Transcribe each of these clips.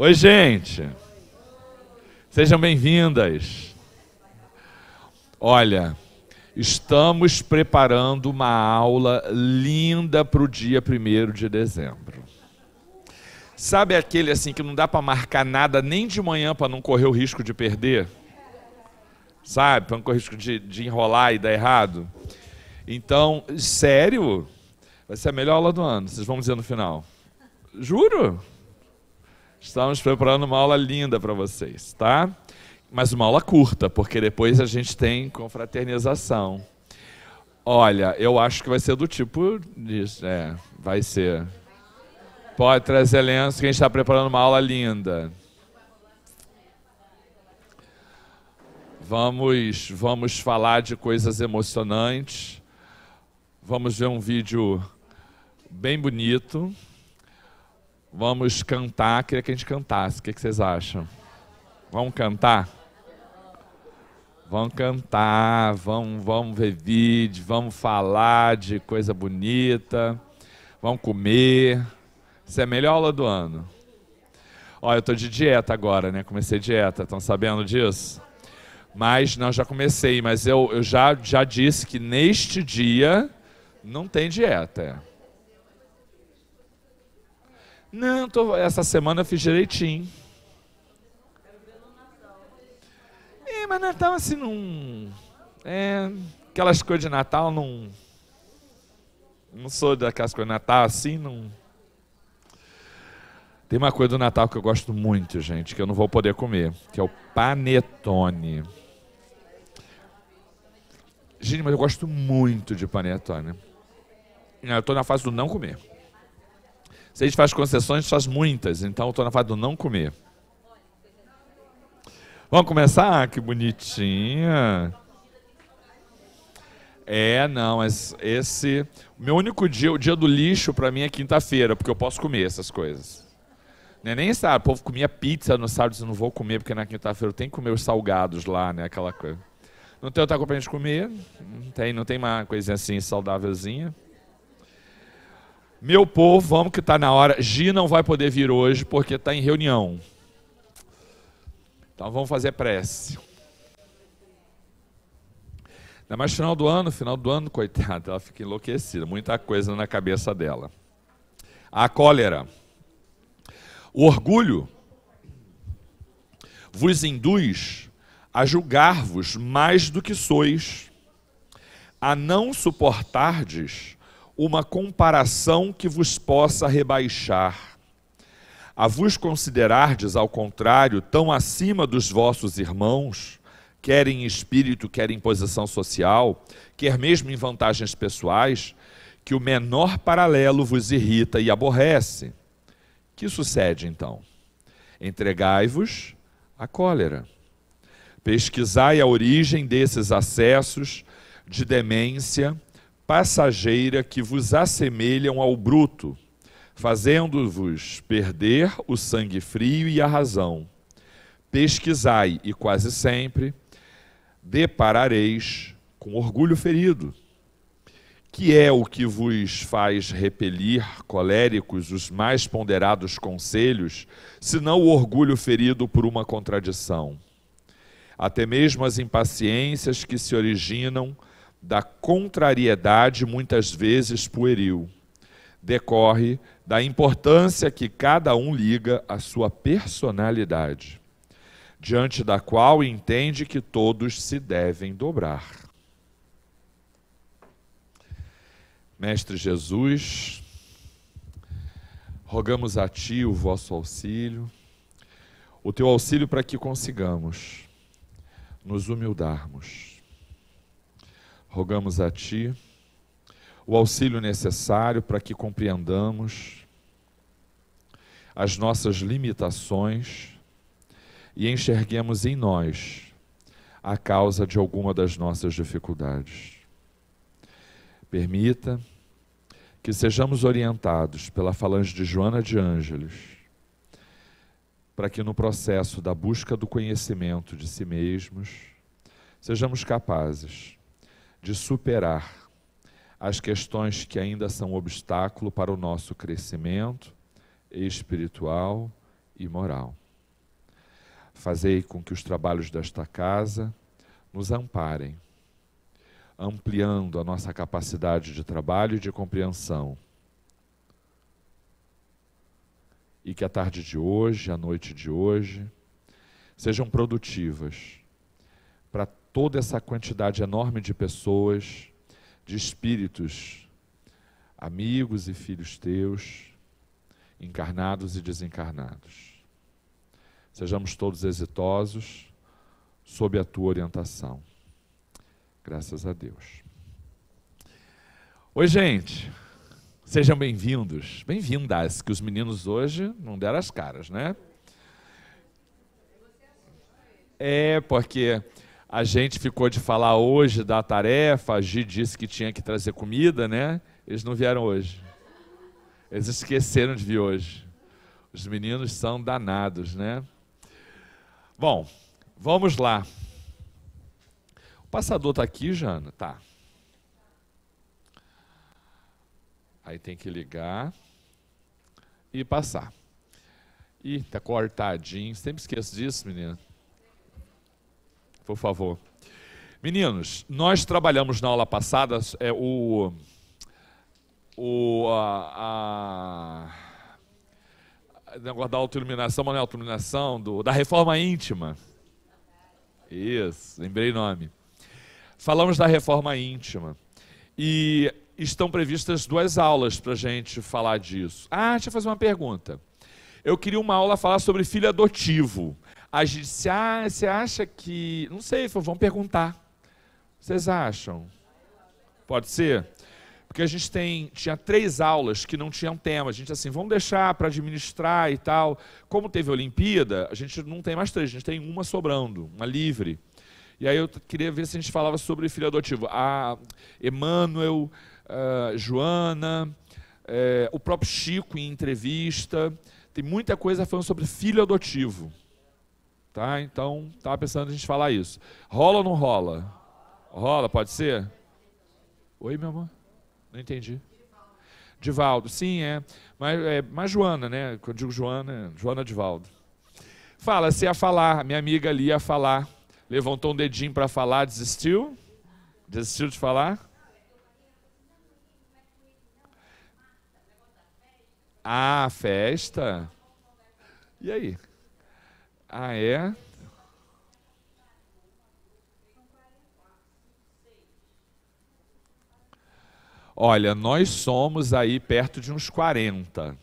Oi, gente. Sejam bem-vindas. Olha, estamos preparando uma aula linda para o dia 1 de dezembro. Sabe aquele assim que não dá para marcar nada nem de manhã para não correr o risco de perder? Sabe? Para não correr o risco de, de enrolar e dar errado? Então, sério, vai ser a melhor aula do ano, vocês vão dizer no final. Juro? Estamos preparando uma aula linda para vocês, tá? Mas uma aula curta, porque depois a gente tem confraternização. Olha, eu acho que vai ser do tipo disso, é, vai ser. Pode trazer lenço que a gente está preparando uma aula linda. Vamos, vamos falar de coisas emocionantes. Vamos ver um vídeo bem bonito. Vamos cantar, queria que a gente cantasse. O que, vocês acham? Vamos cantar? Vamos cantar, vamos, vamos ver vídeo, vamos falar de coisa bonita, vamos comer. Isso é a melhor aula do ano. Olha, eu estou de dieta agora, né? Comecei dieta, estão sabendo disso? Mas não, já comecei, mas eu, eu já, já disse que neste dia não tem dieta. Não, tô, essa semana eu fiz direitinho. É, mas Natal assim não. É, aquelas coisas de Natal não. Não sou daquelas coisas de Natal assim, não. Tem uma coisa do Natal que eu gosto muito, gente, que eu não vou poder comer, que é o panetone. Gente, mas eu gosto muito de panetone. Eu estou na fase do não comer. Se a gente faz concessões, a gente faz muitas. Então, estou na fase do não comer. Vamos começar? Ah, que bonitinha. É, não, esse. O meu único dia, o dia do lixo para mim é quinta-feira, porque eu posso comer essas coisas. É nem sabe, o povo comia pizza no sábado, eu não vou comer, porque na quinta-feira eu tenho que comer os salgados lá, né? Aquela coisa. Não tem outra coisa pra gente comer, não tem, não tem uma coisinha assim saudávelzinha. Meu povo, vamos que está na hora. Gi não vai poder vir hoje porque está em reunião. Então vamos fazer prece. Ainda mais final do ano, final do ano, coitada, ela fica enlouquecida, muita coisa na cabeça dela. A cólera. O orgulho vos induz a julgar-vos mais do que sois, a não suportardes uma comparação que vos possa rebaixar. A vos considerardes, ao contrário, tão acima dos vossos irmãos, quer em espírito, quer em posição social, quer mesmo em vantagens pessoais, que o menor paralelo vos irrita e aborrece. Que sucede então? Entregai-vos à cólera. Pesquisai a origem desses acessos de demência passageira que vos assemelham ao bruto, fazendo-vos perder o sangue frio e a razão. Pesquisai e quase sempre deparareis com orgulho ferido, que é o que vos faz repelir coléricos os mais ponderados conselhos, senão o orgulho ferido por uma contradição. Até mesmo as impaciências que se originam da contrariedade, muitas vezes pueril. Decorre da importância que cada um liga à sua personalidade, diante da qual entende que todos se devem dobrar. Mestre Jesus, rogamos a Ti o vosso auxílio, o Teu auxílio para que consigamos nos humildarmos rogamos a Ti o auxílio necessário para que compreendamos as nossas limitações e enxerguemos em nós a causa de alguma das nossas dificuldades. Permita que sejamos orientados pela falange de Joana de Ângeles, para que no processo da busca do conhecimento de si mesmos, sejamos capazes de superar as questões que ainda são obstáculo para o nosso crescimento espiritual e moral. Fazei com que os trabalhos desta casa nos amparem, ampliando a nossa capacidade de trabalho e de compreensão. E que a tarde de hoje, a noite de hoje, sejam produtivas toda essa quantidade enorme de pessoas, de espíritos, amigos e filhos teus, encarnados e desencarnados. Sejamos todos exitosos sob a tua orientação. Graças a Deus. Oi, gente. Sejam bem-vindos, bem-vindas, que os meninos hoje não deram as caras, né? É, porque a gente ficou de falar hoje da tarefa, a Gi disse que tinha que trazer comida, né? Eles não vieram hoje. Eles esqueceram de vir hoje. Os meninos são danados, né? Bom, vamos lá. O passador está aqui, Jana? Tá. Aí tem que ligar e passar. Ih, tá cortadinho. Sempre esqueço disso, menina por favor. Meninos, nós trabalhamos na aula passada é, o, o a, a, negócio da autoiluminação, mas não é autoiluminação, do, da reforma íntima. Isso, lembrei nome. Falamos da reforma íntima. E estão previstas duas aulas para a gente falar disso. Ah, deixa eu fazer uma pergunta. Eu queria uma aula falar sobre filho adotivo. A gente disse, ah, você acha que. Não sei, vão perguntar. Vocês acham? Pode ser? Porque a gente tem, tinha três aulas que não tinham tema. A gente assim, vamos deixar para administrar e tal. Como teve a Olimpíada, a gente não tem mais três, a gente tem uma sobrando, uma livre. E aí eu queria ver se a gente falava sobre filho adotivo. A Emmanuel, a Joana, é, o próprio Chico em entrevista. Tem muita coisa falando sobre filho adotivo. Tá? Então, estava pensando a gente falar isso. Rola ou não rola? Rola, pode ser? Oi, meu amor? Não entendi. Divaldo, sim, é. Mas, é, mas Joana, né? Quando digo Joana, é Joana Divaldo. Fala, se ia falar, minha amiga ali ia falar. Levantou um dedinho para falar, desistiu? Desistiu de falar? Ah, festa? E aí? Ah, é? Olha, nós somos aí perto de uns 40.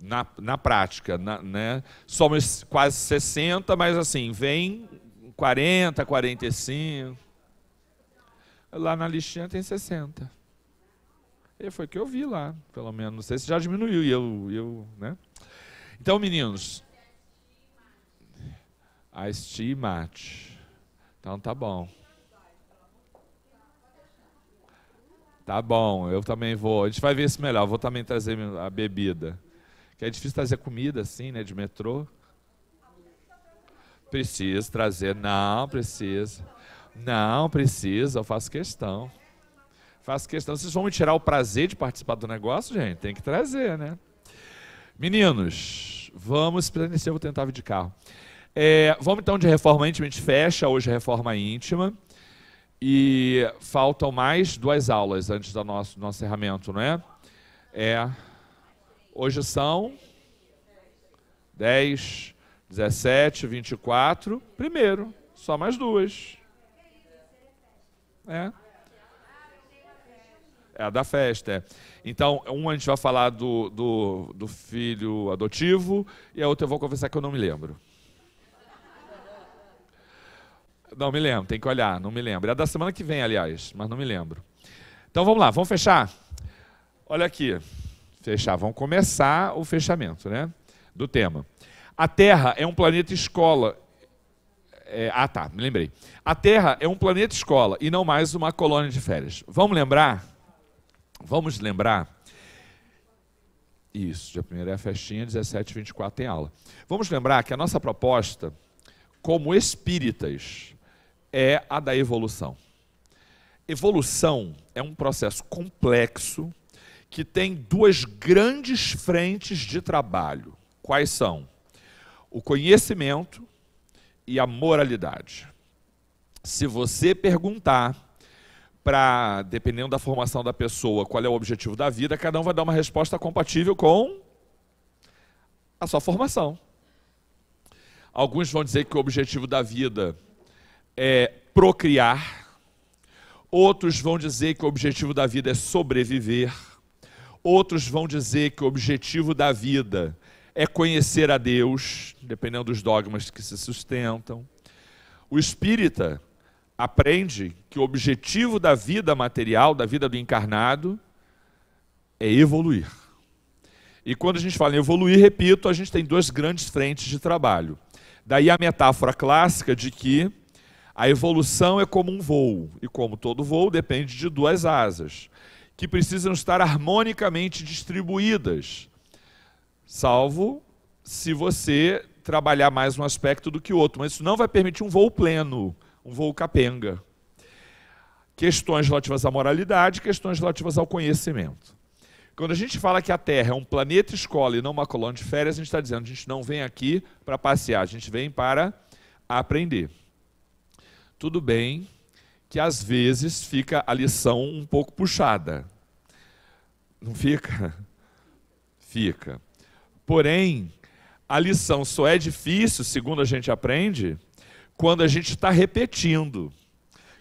Na, na prática, na, né? Somos quase 60, mas assim, vem 40, 45. Lá na listinha tem 60. E foi o que eu vi lá, pelo menos. Não sei se já diminuiu, eu, eu, né? Então, meninos, Ice mate. Então tá bom. Tá bom, eu também vou. A gente vai ver isso melhor. vou também trazer a bebida. Que é difícil trazer comida assim, né? De metrô. Preciso trazer. Não, precisa. Não, precisa. Eu faço questão. Faço questão. Vocês vão me tirar o prazer de participar do negócio, gente? Tem que trazer, né? Meninos, vamos planejar. Eu vou tentar vir de carro. É, vamos então de reforma íntima, a gente fecha hoje a reforma íntima. E faltam mais duas aulas antes do nosso, do nosso encerramento, não é? É. Hoje são 10, 17, 24. Primeiro, só mais duas. É. É a da festa, é. Então, uma a gente vai falar do, do, do filho adotivo e a outra eu vou conversar que eu não me lembro. Não me lembro, tem que olhar, não me lembro. É da semana que vem, aliás, mas não me lembro. Então vamos lá, vamos fechar? Olha aqui. Fechar, vamos começar o fechamento, né? Do tema. A Terra é um planeta escola. É, ah, tá, me lembrei. A Terra é um planeta escola e não mais uma colônia de férias. Vamos lembrar? Vamos lembrar? Isso, dia 1 é a festinha, 17 e 24 tem aula. Vamos lembrar que a nossa proposta, como espíritas, é a da evolução. Evolução é um processo complexo que tem duas grandes frentes de trabalho. Quais são? O conhecimento e a moralidade. Se você perguntar para, dependendo da formação da pessoa, qual é o objetivo da vida, cada um vai dar uma resposta compatível com a sua formação. Alguns vão dizer que o objetivo da vida é procriar, outros vão dizer que o objetivo da vida é sobreviver, outros vão dizer que o objetivo da vida é conhecer a Deus, dependendo dos dogmas que se sustentam. O espírita aprende que o objetivo da vida material, da vida do encarnado, é evoluir. E quando a gente fala em evoluir, repito, a gente tem duas grandes frentes de trabalho. Daí a metáfora clássica de que a evolução é como um voo, e como todo voo, depende de duas asas, que precisam estar harmonicamente distribuídas, salvo se você trabalhar mais um aspecto do que o outro. Mas isso não vai permitir um voo pleno, um voo capenga. Questões relativas à moralidade, questões relativas ao conhecimento. Quando a gente fala que a Terra é um planeta escola e não uma colônia de férias, a gente está dizendo, que a gente não vem aqui para passear, a gente vem para aprender. Tudo bem que às vezes fica a lição um pouco puxada. Não fica? Fica. Porém, a lição só é difícil, segundo a gente aprende, quando a gente está repetindo.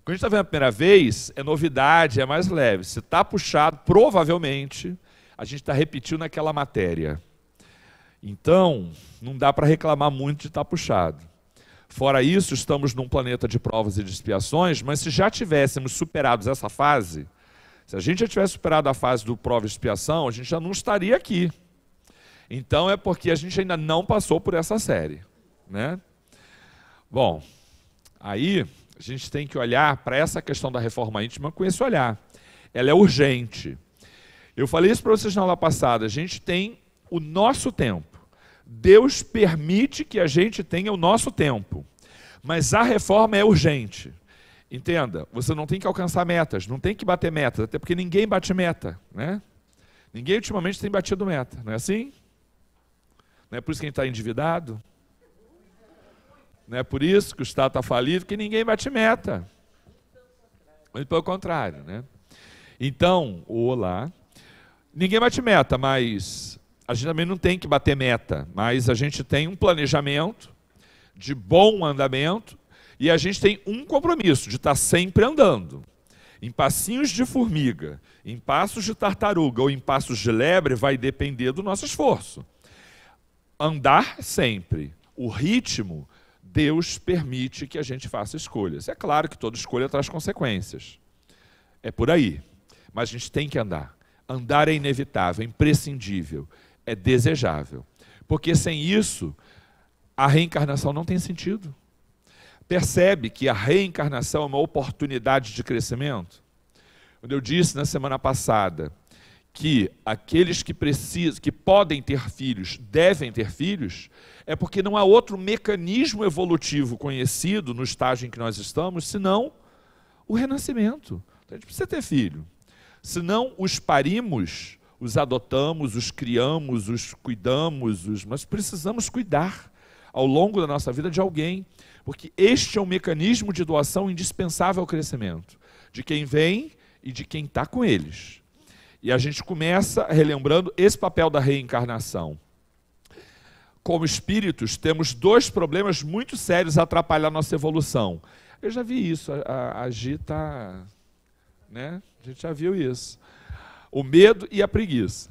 Quando a gente está vendo a primeira vez, é novidade, é mais leve. Se está puxado, provavelmente a gente está repetindo naquela matéria. Então, não dá para reclamar muito de estar tá puxado. Fora isso, estamos num planeta de provas e de expiações, mas se já tivéssemos superado essa fase, se a gente já tivesse superado a fase do prova e expiação, a gente já não estaria aqui. Então é porque a gente ainda não passou por essa série, né? Bom, aí a gente tem que olhar para essa questão da reforma íntima com esse olhar. Ela é urgente. Eu falei isso para vocês na aula passada, a gente tem o nosso tempo. Deus permite que a gente tenha o nosso tempo, mas a reforma é urgente. Entenda, você não tem que alcançar metas, não tem que bater metas, até porque ninguém bate meta, né? Ninguém ultimamente tem batido meta, não é assim? Não é por isso que a gente está endividado? Não é por isso que o Estado está falido, que ninguém bate meta. Muito pelo contrário, né? Então, olá. Ninguém bate meta, mas a gente também não tem que bater meta, mas a gente tem um planejamento de bom andamento e a gente tem um compromisso de estar tá sempre andando. Em passinhos de formiga, em passos de tartaruga ou em passos de lebre vai depender do nosso esforço. Andar sempre. O ritmo, Deus permite que a gente faça escolhas. É claro que toda escolha traz consequências. É por aí. Mas a gente tem que andar. Andar é inevitável, é imprescindível é desejável. Porque sem isso, a reencarnação não tem sentido. Percebe que a reencarnação é uma oportunidade de crescimento? Quando eu disse na semana passada que aqueles que precisam, que podem ter filhos, devem ter filhos, é porque não há outro mecanismo evolutivo conhecido no estágio em que nós estamos, senão o renascimento. Então, a gente precisa ter filho. Senão os parimos os adotamos, os criamos, os cuidamos, os, mas precisamos cuidar ao longo da nossa vida de alguém, porque este é um mecanismo de doação indispensável ao crescimento de quem vem e de quem está com eles. E a gente começa relembrando esse papel da reencarnação. Como espíritos, temos dois problemas muito sérios a atrapalhar a nossa evolução. Eu já vi isso, a, a, a tá, né? A gente já viu isso o medo e a preguiça.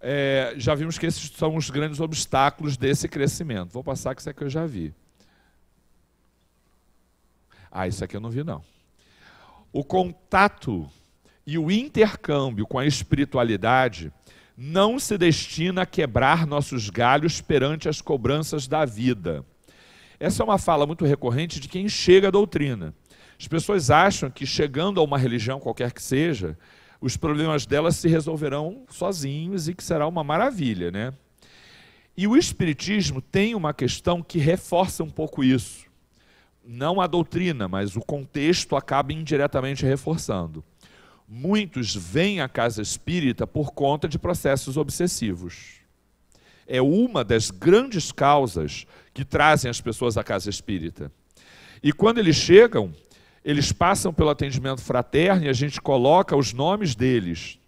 É, já vimos que esses são os grandes obstáculos desse crescimento. Vou passar que isso é que eu já vi. Ah, isso aqui eu não vi, não. O contato e o intercâmbio com a espiritualidade não se destina a quebrar nossos galhos perante as cobranças da vida. Essa é uma fala muito recorrente de quem chega à doutrina. As pessoas acham que chegando a uma religião qualquer que seja, os problemas delas se resolverão sozinhos e que será uma maravilha, né? E o Espiritismo tem uma questão que reforça um pouco isso. Não a doutrina, mas o contexto acaba indiretamente reforçando. Muitos vêm à casa espírita por conta de processos obsessivos. É uma das grandes causas que trazem as pessoas à casa espírita. E quando eles chegam, eles passam pelo atendimento fraterno e a gente coloca os nomes deles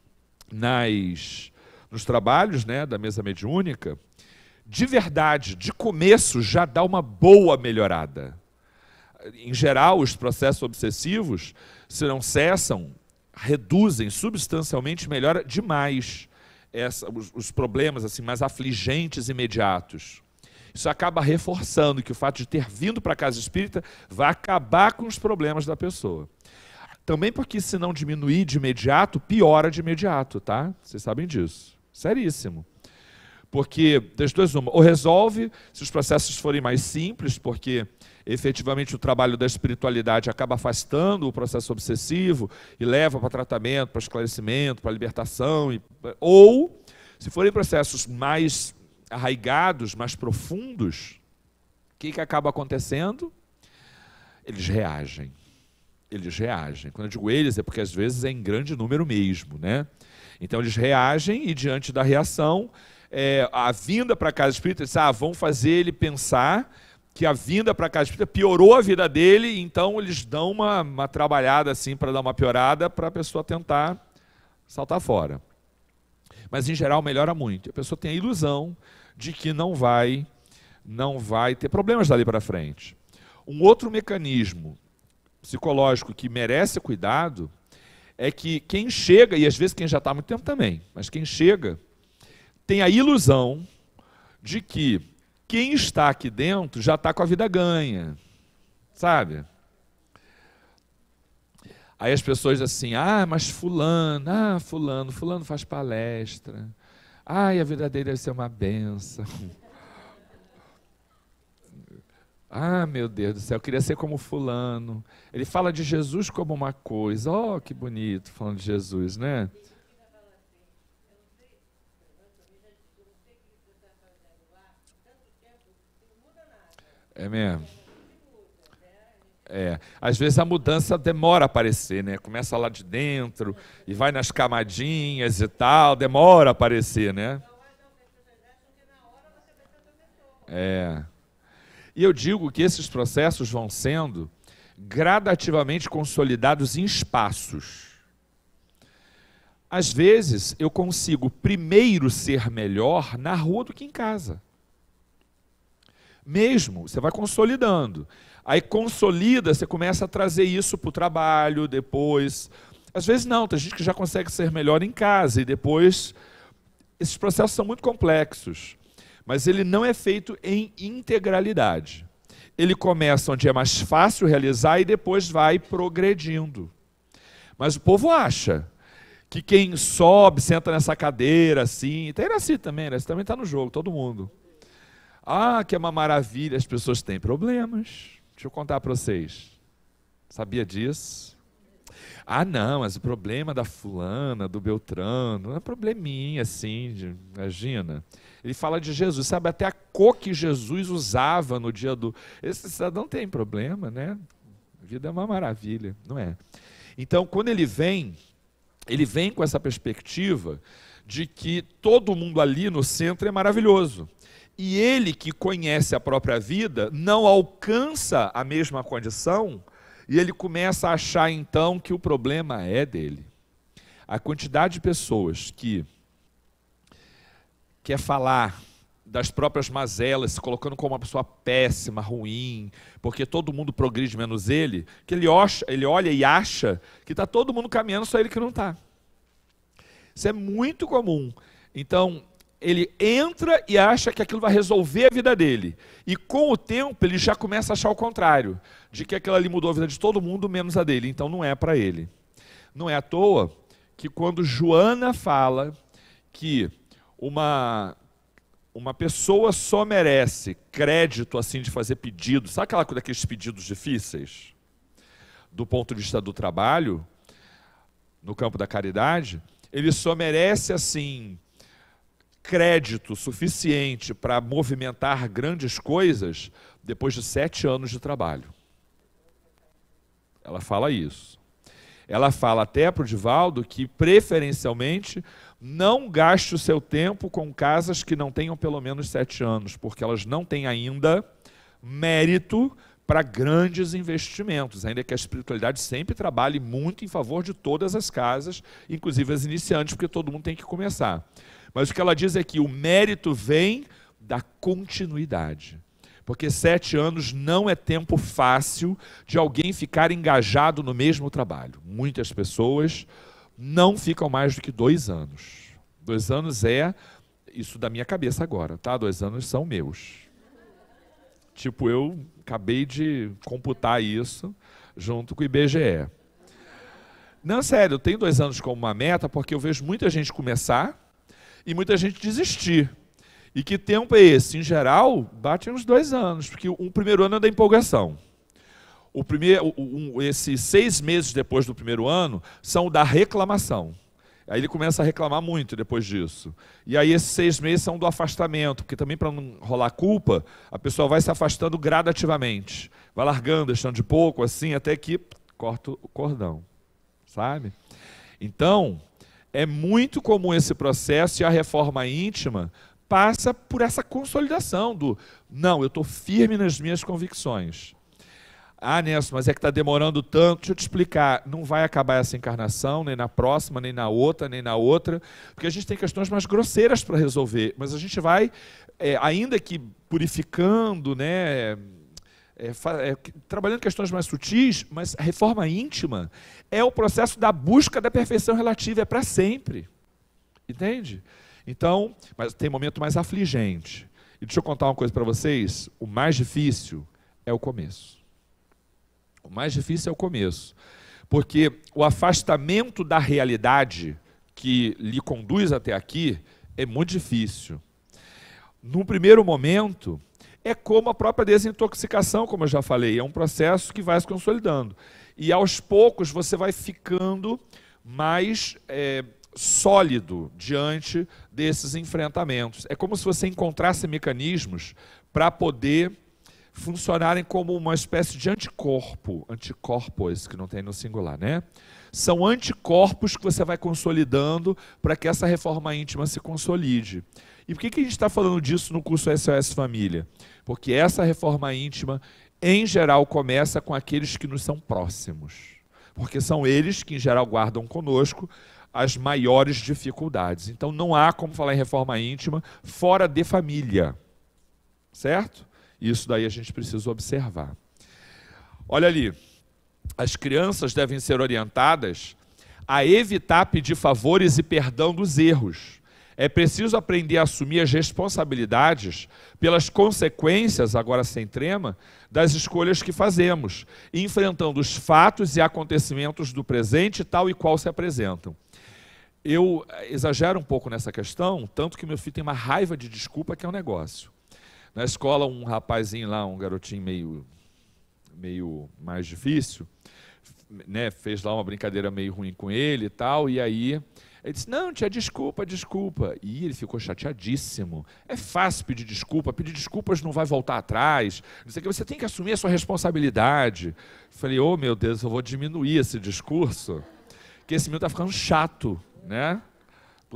nas nos trabalhos né, da mesa mediúnica, de verdade, de começo já dá uma boa melhorada. Em geral, os processos obsessivos, se não cessam, reduzem substancialmente, melhora demais essa, os, os problemas assim mais afligentes imediatos. Isso acaba reforçando que o fato de ter vindo para a casa espírita vai acabar com os problemas da pessoa. Também porque se não diminuir de imediato, piora de imediato, tá? Vocês sabem disso. Seríssimo. Porque, das duas, uma, ou resolve, se os processos forem mais simples, porque efetivamente o trabalho da espiritualidade acaba afastando o processo obsessivo e leva para tratamento, para esclarecimento, para libertação, e, ou se forem processos mais arraigados, mais profundos, o que, que acaba acontecendo? Eles reagem. Eles reagem. Quando eu digo eles, é porque às vezes é em grande número mesmo, né? Então eles reagem e diante da reação, é, a vinda para a casa espírita eles ah, vão fazer ele pensar que a vinda para a casa espírita piorou a vida dele, então eles dão uma, uma trabalhada assim para dar uma piorada para a pessoa tentar saltar fora. Mas em geral melhora muito. A pessoa tem a ilusão de que não vai não vai ter problemas dali para frente. Um outro mecanismo psicológico que merece cuidado é que quem chega, e às vezes quem já está há muito tempo também, mas quem chega, tem a ilusão de que quem está aqui dentro já está com a vida ganha, sabe? Aí as pessoas assim, ah, mas fulano, ah, fulano, fulano faz palestra, Ai, a vida dele deve ser uma benção. Ah, meu Deus do céu, eu queria ser como fulano. Ele fala de Jesus como uma coisa. Oh, que bonito, falando de Jesus, né? É mesmo. É. Às vezes a mudança demora a aparecer, né? Começa lá de dentro e vai nas camadinhas e tal, demora a aparecer, né? É. E eu digo que esses processos vão sendo gradativamente consolidados em espaços. Às vezes eu consigo primeiro ser melhor na rua do que em casa. Mesmo, você vai consolidando. Aí consolida, você começa a trazer isso para o trabalho depois. Às vezes não, tem gente que já consegue ser melhor em casa e depois. Esses processos são muito complexos, mas ele não é feito em integralidade. Ele começa onde é mais fácil realizar e depois vai progredindo. Mas o povo acha que quem sobe, senta nessa cadeira assim, tem assim também, Iraci também está no jogo, todo mundo. Ah, que é uma maravilha, as pessoas têm problemas. Deixa eu contar para vocês. Sabia disso? Ah, não, mas o problema da fulana, do Beltrano, não é probleminha assim, imagina. Ele fala de Jesus, sabe até a cor que Jesus usava no dia do. Esse cidadão tem problema, né? A vida é uma maravilha, não é? Então, quando ele vem, ele vem com essa perspectiva de que todo mundo ali no centro é maravilhoso. E ele que conhece a própria vida não alcança a mesma condição e ele começa a achar então que o problema é dele. A quantidade de pessoas que quer falar das próprias mazelas, se colocando como uma pessoa péssima, ruim, porque todo mundo progride menos ele, que ele, ocha, ele olha e acha que está todo mundo caminhando, só ele que não está. Isso é muito comum. Então, ele entra e acha que aquilo vai resolver a vida dele. E com o tempo ele já começa a achar o contrário, de que aquilo ali mudou a vida de todo mundo menos a dele, então não é para ele. Não é à toa que quando Joana fala que uma uma pessoa só merece crédito assim de fazer pedido, sabe aquela coisa daqueles pedidos difíceis? Do ponto de vista do trabalho, no campo da caridade, ele só merece assim crédito suficiente para movimentar grandes coisas depois de sete anos de trabalho. Ela fala isso. Ela fala até para o Divaldo que, preferencialmente, não gaste o seu tempo com casas que não tenham pelo menos sete anos, porque elas não têm ainda mérito para grandes investimentos, ainda que a espiritualidade sempre trabalhe muito em favor de todas as casas, inclusive as iniciantes, porque todo mundo tem que começar. Mas o que ela diz é que o mérito vem da continuidade. Porque sete anos não é tempo fácil de alguém ficar engajado no mesmo trabalho. Muitas pessoas não ficam mais do que dois anos. Dois anos é isso da minha cabeça agora, tá? Dois anos são meus. Tipo, eu acabei de computar isso junto com o IBGE. Não, sério, eu tenho dois anos como uma meta porque eu vejo muita gente começar e muita gente desistir. E que tempo é esse? Em geral, bate uns dois anos, porque o primeiro ano é da empolgação. O primeiro, um, esses seis meses depois do primeiro ano são da reclamação. Aí ele começa a reclamar muito depois disso. E aí esses seis meses são do afastamento, porque também para não rolar culpa, a pessoa vai se afastando gradativamente. Vai largando, deixando de pouco, assim, até que corta o cordão. Sabe? Então, é muito comum esse processo e a reforma íntima passa por essa consolidação do não, eu estou firme nas minhas convicções. Ah, Nelson, mas é que está demorando tanto. Deixa eu te explicar. Não vai acabar essa encarnação, nem na próxima, nem na outra, nem na outra, porque a gente tem questões mais grosseiras para resolver. Mas a gente vai, é, ainda que purificando, né, é, é, trabalhando questões mais sutis, mas a reforma íntima é o processo da busca da perfeição relativa, é para sempre. Entende? Então, mas tem momento mais afligente. E deixa eu contar uma coisa para vocês: o mais difícil é o começo. O mais difícil é o começo. Porque o afastamento da realidade que lhe conduz até aqui é muito difícil. Num primeiro momento, é como a própria desintoxicação, como eu já falei, é um processo que vai se consolidando. E aos poucos você vai ficando mais é, sólido diante desses enfrentamentos. É como se você encontrasse mecanismos para poder funcionarem como uma espécie de anticorpo, anticorpos, que não tem no singular, né? São anticorpos que você vai consolidando para que essa reforma íntima se consolide. E por que, que a gente está falando disso no curso SOS Família? Porque essa reforma íntima, em geral, começa com aqueles que nos são próximos. Porque são eles que, em geral, guardam conosco as maiores dificuldades. Então, não há como falar em reforma íntima fora de família. Certo? Isso daí a gente precisa observar. Olha ali. As crianças devem ser orientadas a evitar pedir favores e perdão dos erros é preciso aprender a assumir as responsabilidades pelas consequências, agora sem trema, das escolhas que fazemos, enfrentando os fatos e acontecimentos do presente, tal e qual se apresentam. Eu eh, exagero um pouco nessa questão, tanto que meu filho tem uma raiva de desculpa que é um negócio. Na escola, um rapazinho lá, um garotinho meio, meio mais difícil, né, fez lá uma brincadeira meio ruim com ele e tal, e aí ele disse: Não, tia, desculpa, desculpa. E ele ficou chateadíssimo. É fácil pedir desculpa, pedir desculpas não vai voltar atrás. Dizer que você tem que assumir a sua responsabilidade. Falei: Oh, meu Deus, eu vou diminuir esse discurso, que esse meu está ficando chato, né?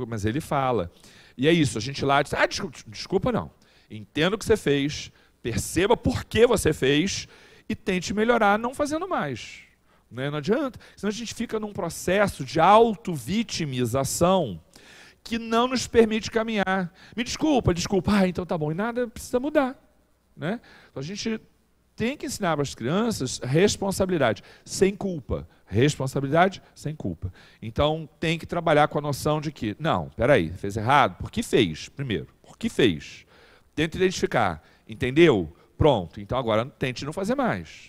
Mas ele fala. E é isso, a gente lá diz: Ah, desculpa, desculpa não. Entendo o que você fez, perceba por que você fez e tente melhorar não fazendo mais. Né? Não adianta, senão a gente fica num processo de auto-vitimização que não nos permite caminhar. Me desculpa, desculpa, ah, então tá bom, e nada precisa mudar. Né? Então a gente tem que ensinar para as crianças responsabilidade, sem culpa. Responsabilidade sem culpa. Então tem que trabalhar com a noção de que, não, peraí, fez errado, por que fez? Primeiro, por que fez? Tenta identificar, entendeu? Pronto, então agora tente não fazer mais.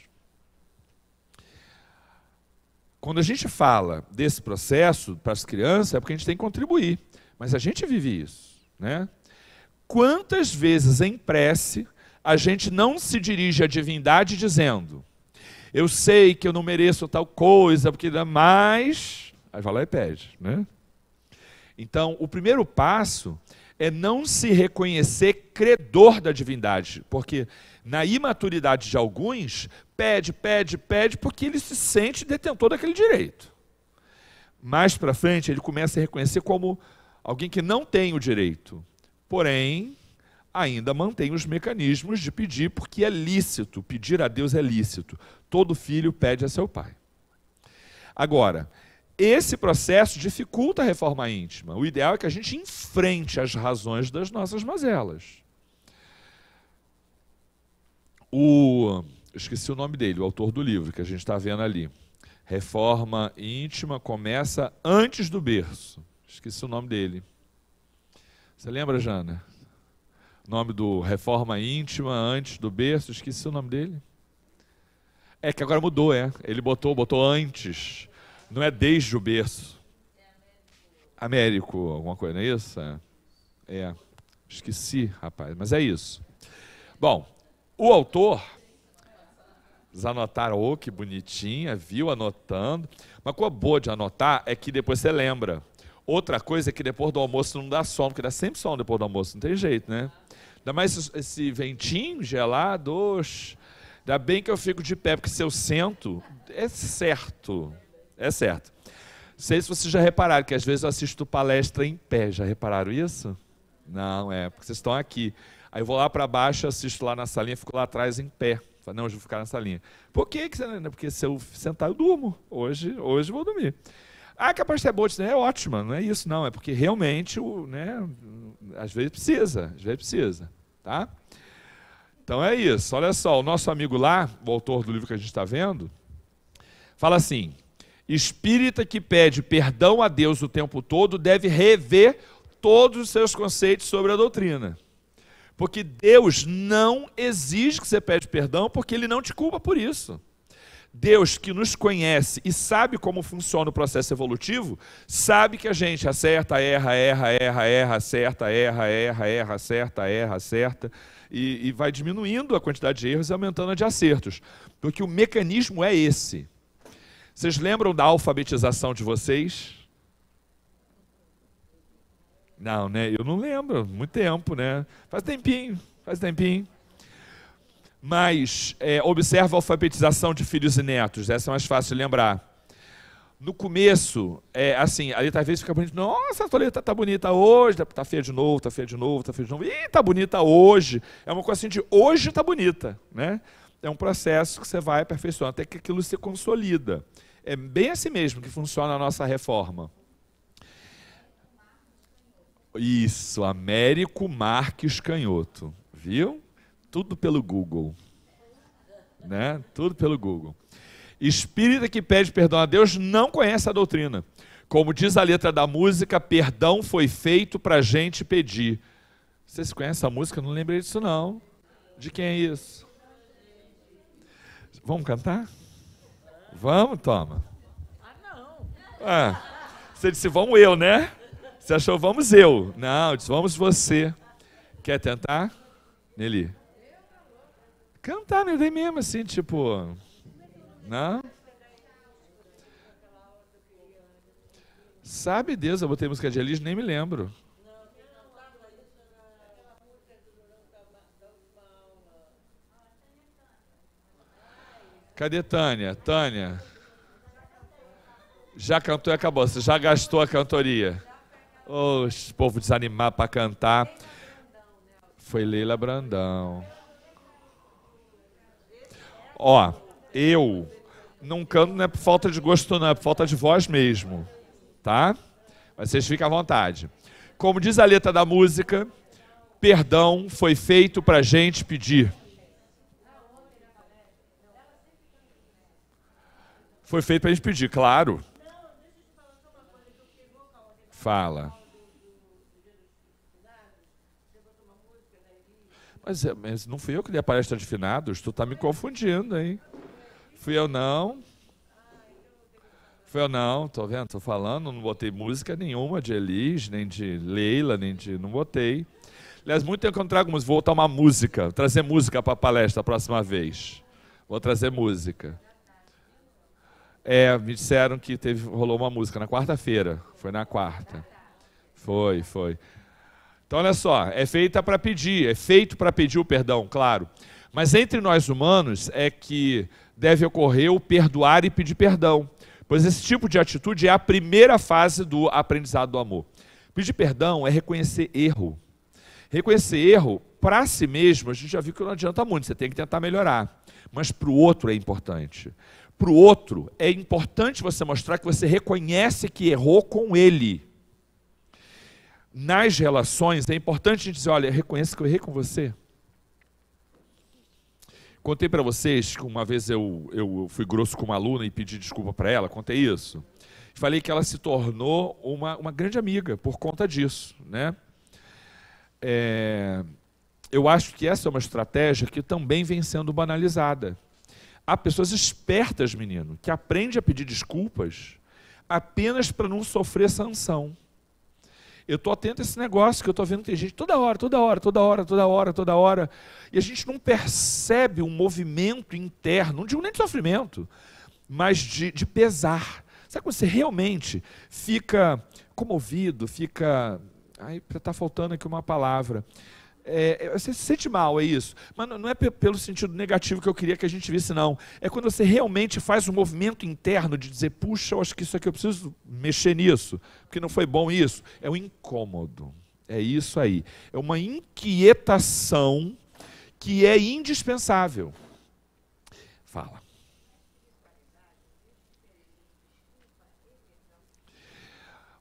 Quando a gente fala desse processo para as crianças, é porque a gente tem que contribuir. Mas a gente vive isso. Né? Quantas vezes em prece a gente não se dirige à divindade dizendo: Eu sei que eu não mereço tal coisa, porque mais. Aí vai lá e pede. Né? Então, o primeiro passo é não se reconhecer credor da divindade, porque na imaturidade de alguns, pede, pede, pede, porque ele se sente detentor daquele direito. Mais para frente, ele começa a reconhecer como alguém que não tem o direito, porém, ainda mantém os mecanismos de pedir, porque é lícito, pedir a Deus é lícito. Todo filho pede a seu pai. Agora, esse processo dificulta a reforma íntima. O ideal é que a gente enfrente as razões das nossas mazelas. O, esqueci o nome dele, o autor do livro que a gente está vendo ali. Reforma íntima começa antes do berço. Esqueci o nome dele. Você lembra, Jana? O nome do Reforma Íntima antes do berço, esqueci o nome dele. É que agora mudou, é. Ele botou, botou antes. Não é desde o berço. É américo, alguma coisa, não é isso? É. é. Esqueci, rapaz, mas é isso. Bom, o autor, vocês anotaram, oh, que bonitinha, viu, anotando. Uma coisa boa de anotar é que depois você lembra. Outra coisa é que depois do almoço não dá sono, porque dá sempre sono depois do almoço, não tem jeito, né? Ainda mais esse ventinho gelado, oxe. Ainda bem que eu fico de pé, porque se eu sento, é certo. É certo. Não sei se vocês já repararam que às vezes eu assisto palestra em pé. Já repararam isso? Não, é, porque vocês estão aqui. Aí eu vou lá para baixo, assisto lá na salinha, fico lá atrás em pé. Falo, não, hoje vou ficar na salinha. Por que? Né? Porque se eu sentar, eu durmo. Hoje, hoje vou dormir. Ah, que a pasta é boa, né? é ótima, não é isso não, é porque realmente, né, às vezes precisa, às vezes precisa, tá? Então é isso, olha só, o nosso amigo lá, o autor do livro que a gente está vendo, fala assim, espírita que pede perdão a Deus o tempo todo deve rever todos os seus conceitos sobre a doutrina. Porque Deus não exige que você pede perdão, porque Ele não te culpa por isso. Deus que nos conhece e sabe como funciona o processo evolutivo, sabe que a gente acerta, erra, erra, erra, erra, acerta, erra, erra, erra, acerta, erra, acerta, e, e vai diminuindo a quantidade de erros e aumentando a de acertos. Porque o mecanismo é esse. Vocês lembram da alfabetização de vocês? Não, né? Eu não lembro, muito tempo, né? Faz tempinho, faz tempinho. Mas é, observa a alfabetização de filhos e netos, essa é mais fácil de lembrar. No começo, é, assim, ali talvez fica bonito, nossa, a toalheta está bonita hoje, Está tá feia de novo, está feia de novo, está feia de novo, ih, tá bonita hoje. É uma coisa assim de hoje está bonita, né? É um processo que você vai aperfeiçoando até que aquilo se consolida. É bem assim mesmo que funciona a nossa reforma. Isso, Américo Marques Canhoto, viu? Tudo pelo Google. Né? Tudo pelo Google. Espírita que pede perdão a Deus não conhece a doutrina. Como diz a letra da música, perdão foi feito para gente pedir. Vocês conhecem a música? Eu não lembrei disso não. De quem é isso? Vamos cantar? Vamos, toma. Ah, não. É. você disse, vamos eu, né? Você achou, vamos eu. Não, disse, vamos você. Quer tentar? Nelly. Cantar, né? eu dei mesmo, assim, tipo. Não? Né? Sabe Deus, eu botei música de Elis, nem me lembro. Cadê Tânia? Tânia. Já cantou e acabou. Você já gastou a cantoria o povo desanimar para cantar. Foi Leila Brandão. Ó, eu não canto não é por falta de gosto, não, é por falta de voz mesmo. Tá? Mas vocês fiquem à vontade. Como diz a letra da música, perdão foi feito para gente pedir. Foi feito para gente pedir, claro. Fala. Mas, é, mas não fui eu que dei a palestra de finados? Tu está me confundindo, hein? Fui eu não. Fui eu não, tô vendo, tô falando, não botei música nenhuma de Elis, nem de Leila, nem de. não botei. Aliás, muito tempo que eu não trago música, vou botar uma música, trazer música para a palestra a próxima vez. Vou trazer música. É, me disseram que teve, rolou uma música na quarta-feira. Foi na quarta. Foi, foi. Então, olha só, é feita para pedir, é feito para pedir o perdão, claro. Mas entre nós humanos é que deve ocorrer o perdoar e pedir perdão, pois esse tipo de atitude é a primeira fase do aprendizado do amor. Pedir perdão é reconhecer erro. Reconhecer erro para si mesmo, a gente já viu que não adianta muito, você tem que tentar melhorar. Mas para o outro é importante. Para o outro é importante você mostrar que você reconhece que errou com ele nas relações, é importante a gente dizer: olha, reconheça que eu errei com você. Contei para vocês que uma vez eu, eu fui grosso com uma aluna e pedi desculpa para ela, contei isso. Falei que ela se tornou uma, uma grande amiga por conta disso. Né? É, eu acho que essa é uma estratégia que também vem sendo banalizada. Há pessoas espertas, menino, que aprendem a pedir desculpas apenas para não sofrer sanção. Eu estou atento a esse negócio que eu estou vendo que tem gente toda hora, toda hora, toda hora, toda hora, toda hora. E a gente não percebe um movimento interno, não digo nem de sofrimento, mas de, de pesar. Sabe quando você realmente fica comovido, fica. Aí está faltando aqui uma palavra. É, é, você se sente mal, é isso. Mas não é pelo sentido negativo que eu queria que a gente visse, não. É quando você realmente faz um movimento interno de dizer, puxa, eu acho que isso aqui eu preciso mexer nisso, porque não foi bom isso. É um incômodo. É isso aí. É uma inquietação que é indispensável. Fala.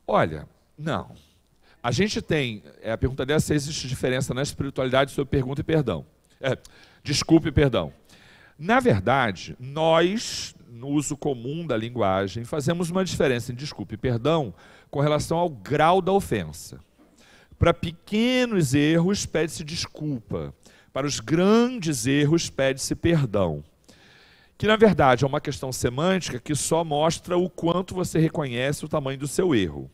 Olha, não. A gente tem, é, a pergunta dessa é se existe diferença na espiritualidade sobre pergunta e perdão. É, desculpe, perdão. Na verdade, nós, no uso comum da linguagem, fazemos uma diferença em desculpe e perdão com relação ao grau da ofensa. Para pequenos erros, pede-se desculpa. Para os grandes erros, pede-se perdão. Que, na verdade, é uma questão semântica que só mostra o quanto você reconhece o tamanho do seu erro.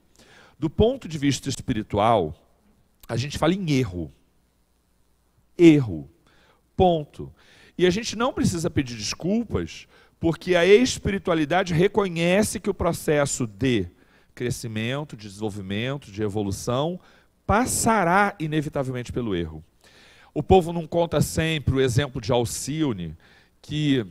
Do ponto de vista espiritual, a gente fala em erro. Erro. Ponto. E a gente não precisa pedir desculpas, porque a espiritualidade reconhece que o processo de crescimento, de desenvolvimento, de evolução, passará inevitavelmente pelo erro. O povo não conta sempre o exemplo de Alcione, que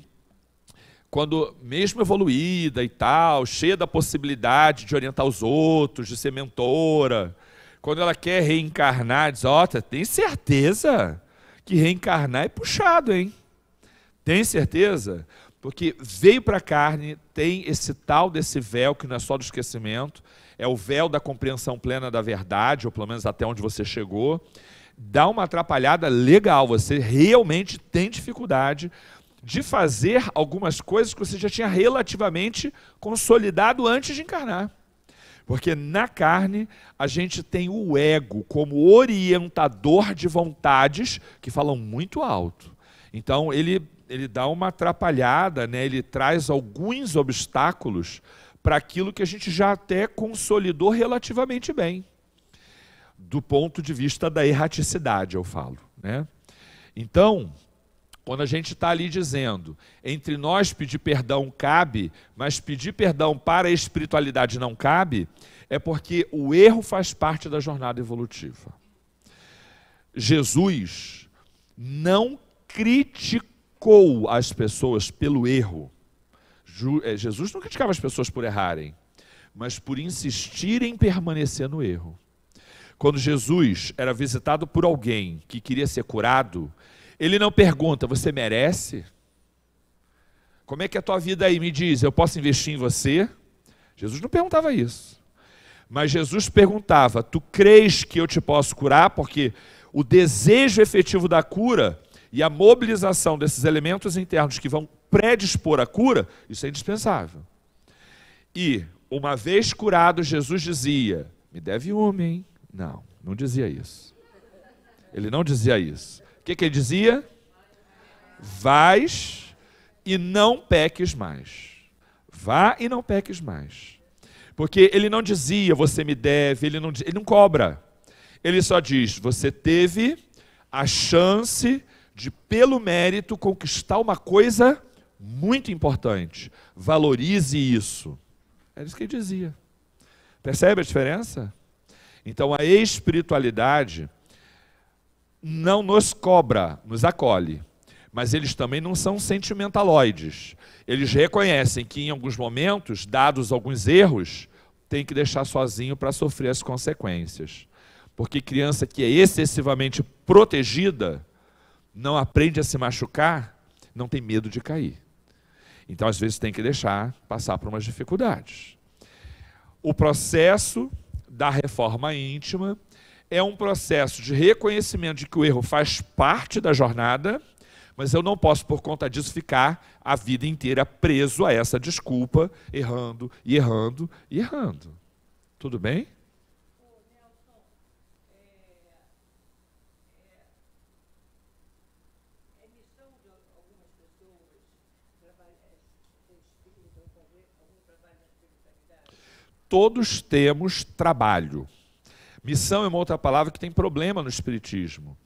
quando, mesmo evoluída e tal, cheia da possibilidade de orientar os outros, de ser mentora, quando ela quer reencarnar, diz: Ó, oh, tem certeza que reencarnar é puxado, hein? Tem certeza? Porque veio para a carne, tem esse tal desse véu que não é só do esquecimento, é o véu da compreensão plena da verdade, ou pelo menos até onde você chegou. Dá uma atrapalhada legal, você realmente tem dificuldade de fazer algumas coisas que você já tinha relativamente consolidado antes de encarnar. Porque na carne a gente tem o ego como orientador de vontades que falam muito alto. Então ele, ele dá uma atrapalhada, né? ele traz alguns obstáculos para aquilo que a gente já até consolidou relativamente bem. Do ponto de vista da erraticidade, eu falo. Né? Então, quando a gente está ali dizendo, entre nós pedir perdão cabe, mas pedir perdão para a espiritualidade não cabe, é porque o erro faz parte da jornada evolutiva. Jesus não criticou as pessoas pelo erro. É, Jesus não criticava as pessoas por errarem, mas por insistirem em permanecer no erro. Quando Jesus era visitado por alguém que queria ser curado, ele não pergunta, você merece? Como é que é a tua vida aí? Me diz, eu posso investir em você? Jesus não perguntava isso. Mas Jesus perguntava: Tu crês que eu te posso curar? Porque o desejo efetivo da cura e a mobilização desses elementos internos que vão predispor a cura, isso é indispensável. E, uma vez curado, Jesus dizia: Me deve uma, hein? Não, não dizia isso. Ele não dizia isso. O que, que ele dizia? Vais e não peques mais. Vá e não peques mais. Porque ele não dizia, você me deve, ele não, ele não cobra. Ele só diz, você teve a chance de, pelo mérito, conquistar uma coisa muito importante. Valorize isso. Era é isso que ele dizia. Percebe a diferença? Então, a espiritualidade não nos cobra, nos acolhe. Mas eles também não são sentimentaloides. Eles reconhecem que em alguns momentos, dados alguns erros, tem que deixar sozinho para sofrer as consequências. Porque criança que é excessivamente protegida, não aprende a se machucar, não tem medo de cair. Então, às vezes, tem que deixar passar por umas dificuldades. O processo da reforma íntima é um processo de reconhecimento de que o erro faz parte da jornada, mas eu não posso, por conta disso, ficar a vida inteira preso a essa desculpa, errando e errando e errando. Tudo bem? Todos temos trabalho. Missão é uma outra palavra que tem problema no Espiritismo.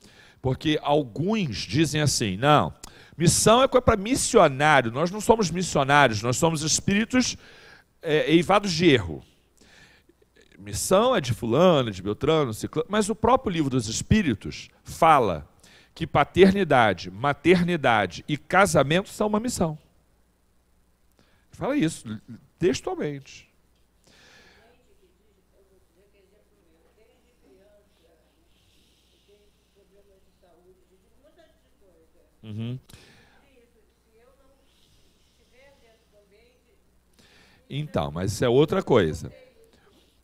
Porque alguns dizem assim: não, missão é, é para missionário. Nós não somos missionários, nós somos espíritos é, eivados de erro. Missão é de Fulano, de Beltrano, Ciclano. Mas o próprio livro dos Espíritos fala que paternidade, maternidade e casamento são uma missão. Fala isso textualmente. problemas de saúde, de um monte de coisa. Uhum. Então, mas isso é outra coisa.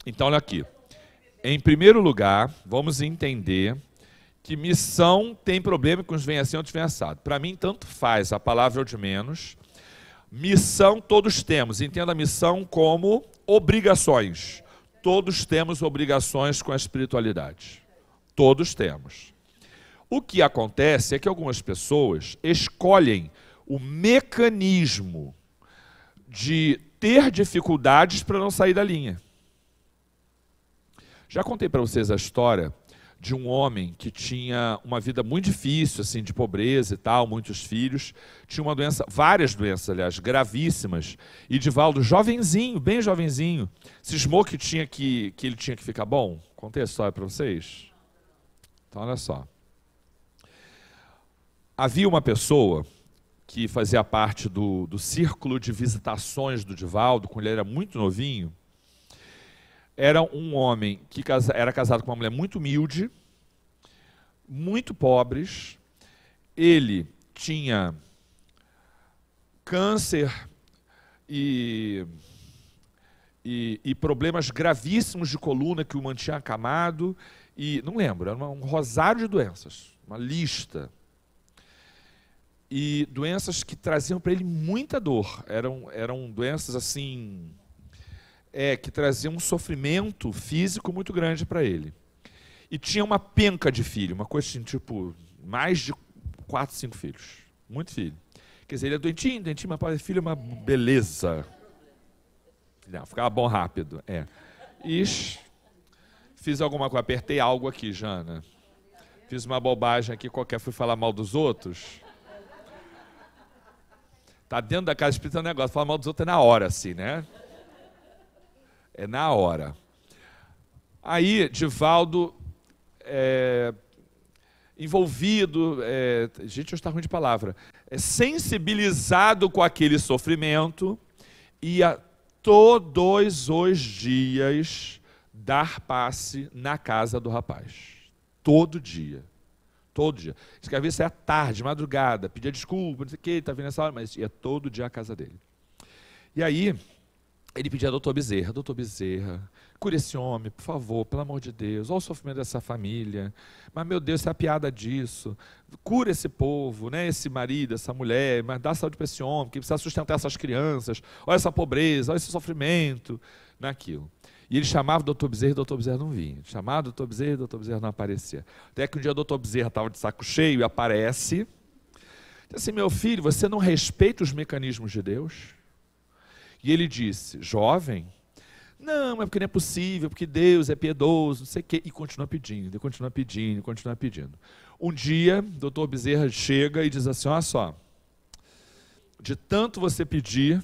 Então, olha aqui. Em primeiro lugar, vamos entender que missão tem problema com os vem assim ou vem assado. Para mim, tanto faz a palavra ou de menos. Missão todos temos. Entenda a missão como obrigações. Todos temos obrigações com a espiritualidade. Todos temos. O que acontece é que algumas pessoas escolhem o mecanismo de ter dificuldades para não sair da linha. Já contei para vocês a história de um homem que tinha uma vida muito difícil, assim, de pobreza e tal, muitos filhos, tinha uma doença, várias doenças, aliás, gravíssimas. E Divaldo, jovenzinho, bem jovenzinho, cismou que tinha que, que ele tinha que ficar bom. Contei a história para vocês. Então, olha só. Havia uma pessoa que fazia parte do, do círculo de visitações do Divaldo, quando ele era muito novinho. Era um homem que casa, era casado com uma mulher muito humilde, muito pobres. Ele tinha câncer e, e, e, problemas gravíssimos de coluna que o mantinha acamado. E não lembro, era um rosário de doenças, uma lista e doenças que traziam para ele muita dor. Eram, eram doenças assim. É, que traziam um sofrimento físico muito grande para ele. E tinha uma penca de filho, uma coisa assim, tipo, mais de quatro, cinco filhos. Muito filho. Quer dizer, ele é doentinho, doentinho, mas pai, filho é uma beleza. Não, ficava bom rápido. É. Ixi, fiz alguma coisa, apertei algo aqui, Jana. Fiz uma bobagem aqui qualquer, fui falar mal dos outros. Tá dentro da casa espírita é um negócio, falar mal dos outros é na hora, assim, né? É na hora. Aí, Divaldo, é, envolvido, é, gente, hoje está ruim de palavra, é, sensibilizado com aquele sofrimento, ia todos os dias dar passe na casa do rapaz. Todo dia. Todo dia. Escrevia isso é à tarde, madrugada, pedia desculpa, não sei o que, está vindo nessa hora, mas ia todo dia à casa dele. E aí, ele pedia ao doutor Bezerra, doutor Bezerra, cure esse homem, por favor, pelo amor de Deus, olha o sofrimento dessa família, mas meu Deus, se é a piada disso, cure esse povo, né, esse marido, essa mulher, mas dá saúde para esse homem, que precisa sustentar essas crianças, olha essa pobreza, olha esse sofrimento, naquilo. E ele chamava o doutor Bezerra e o doutor Bezerra não vinha. chamava o doutor Bezerra e o doutor Bezerra não aparecia. Até que um dia o doutor Bezerra estava de saco cheio e aparece. Diz assim, meu filho, você não respeita os mecanismos de Deus? E ele disse, jovem, não, é porque não é possível, porque Deus é piedoso, não sei o quê. E continua pedindo, e continua pedindo, e continua pedindo. Um dia, o doutor Bezerra chega e diz assim, olha só, de tanto você pedir,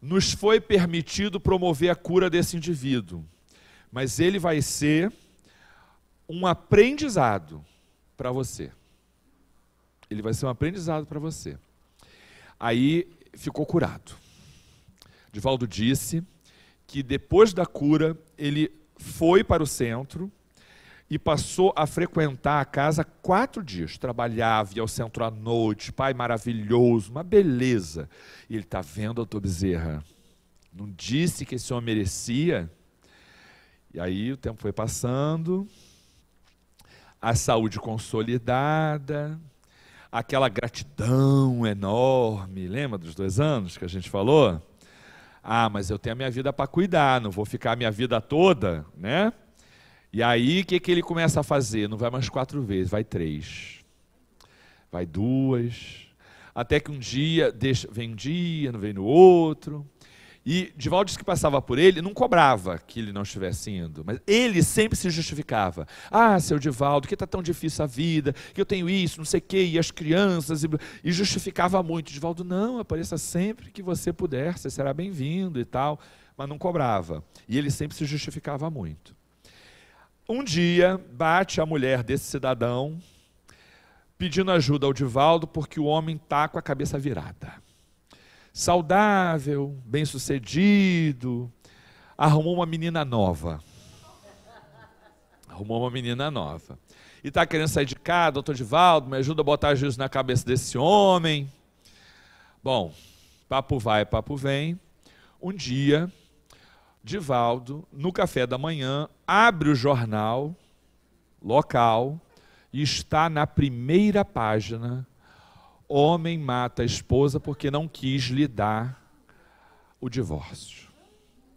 nos foi permitido promover a cura desse indivíduo, mas ele vai ser um aprendizado para você. Ele vai ser um aprendizado para você. Aí ficou curado. Divaldo disse que depois da cura ele foi para o centro e passou a frequentar a casa quatro dias. Trabalhava, ia ao centro à noite, pai maravilhoso, uma beleza. E ele está vendo, doutor Bezerra, não disse que esse homem merecia? E aí o tempo foi passando, a saúde consolidada, aquela gratidão enorme, lembra dos dois anos que a gente falou? Ah, mas eu tenho a minha vida para cuidar, não vou ficar a minha vida toda, né? E aí, o que, que ele começa a fazer? Não vai mais quatro vezes, vai três. Vai duas. Até que um dia, deixa, vem um dia, não vem no outro. E Divaldo disse que passava por ele, não cobrava que ele não estivesse indo, mas ele sempre se justificava. Ah, seu Divaldo, que está tão difícil a vida, que eu tenho isso, não sei o quê, e as crianças, e, e justificava muito. Divaldo, não, apareça sempre que você puder, você será bem-vindo e tal, mas não cobrava. E ele sempre se justificava muito. Um dia bate a mulher desse cidadão pedindo ajuda ao Divaldo porque o homem está com a cabeça virada. Saudável, bem-sucedido, arrumou uma menina nova. Arrumou uma menina nova. E está querendo sair de cá, doutor Divaldo, me ajuda a botar juízo na cabeça desse homem. Bom, papo vai, papo vem. Um dia, Divaldo, no café da manhã, abre o jornal local e está na primeira página: homem mata a esposa porque não quis lhe dar o divórcio.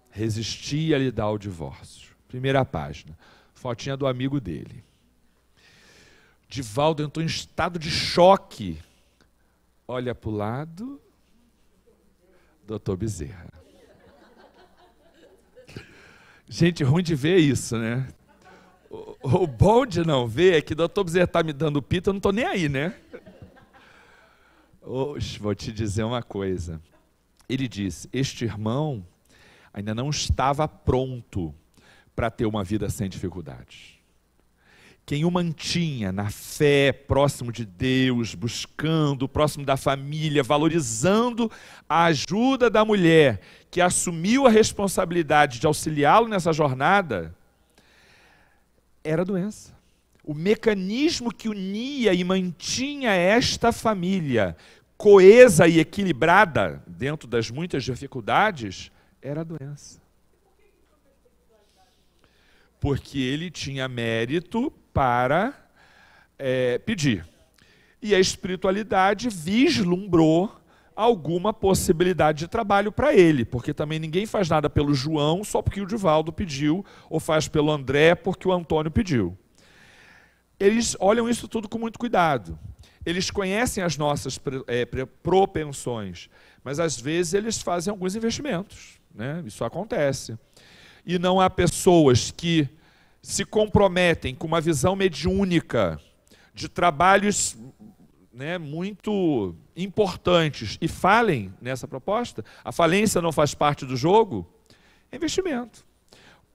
Resistia a lhe dar o divórcio. Primeira página. Fotinha do amigo dele. Divaldo entrou em estado de choque. Olha para o lado, doutor Bezerra. Gente, ruim de ver isso, né? O, o bom de não ver é que o doutor Bezerra está me dando pita, eu não estou nem aí, né? Oxe, vou te dizer uma coisa. Ele disse: Este irmão ainda não estava pronto para ter uma vida sem dificuldades. Quem o mantinha na fé, próximo de Deus, buscando, próximo da família, valorizando a ajuda da mulher que assumiu a responsabilidade de auxiliá-lo nessa jornada, era a doença. O mecanismo que unia e mantinha esta família coesa e equilibrada dentro das muitas dificuldades era a doença. Porque ele tinha mérito para é, pedir. E a espiritualidade vislumbrou alguma possibilidade de trabalho para ele, porque também ninguém faz nada pelo João só porque o Divaldo pediu, ou faz pelo André porque o Antônio pediu. Eles olham isso tudo com muito cuidado. Eles conhecem as nossas é, propensões, mas às vezes eles fazem alguns investimentos. Né? Isso acontece. E não há pessoas que se comprometem com uma visão mediúnica de trabalhos né, muito importantes e falem nessa proposta, a falência não faz parte do jogo, é investimento.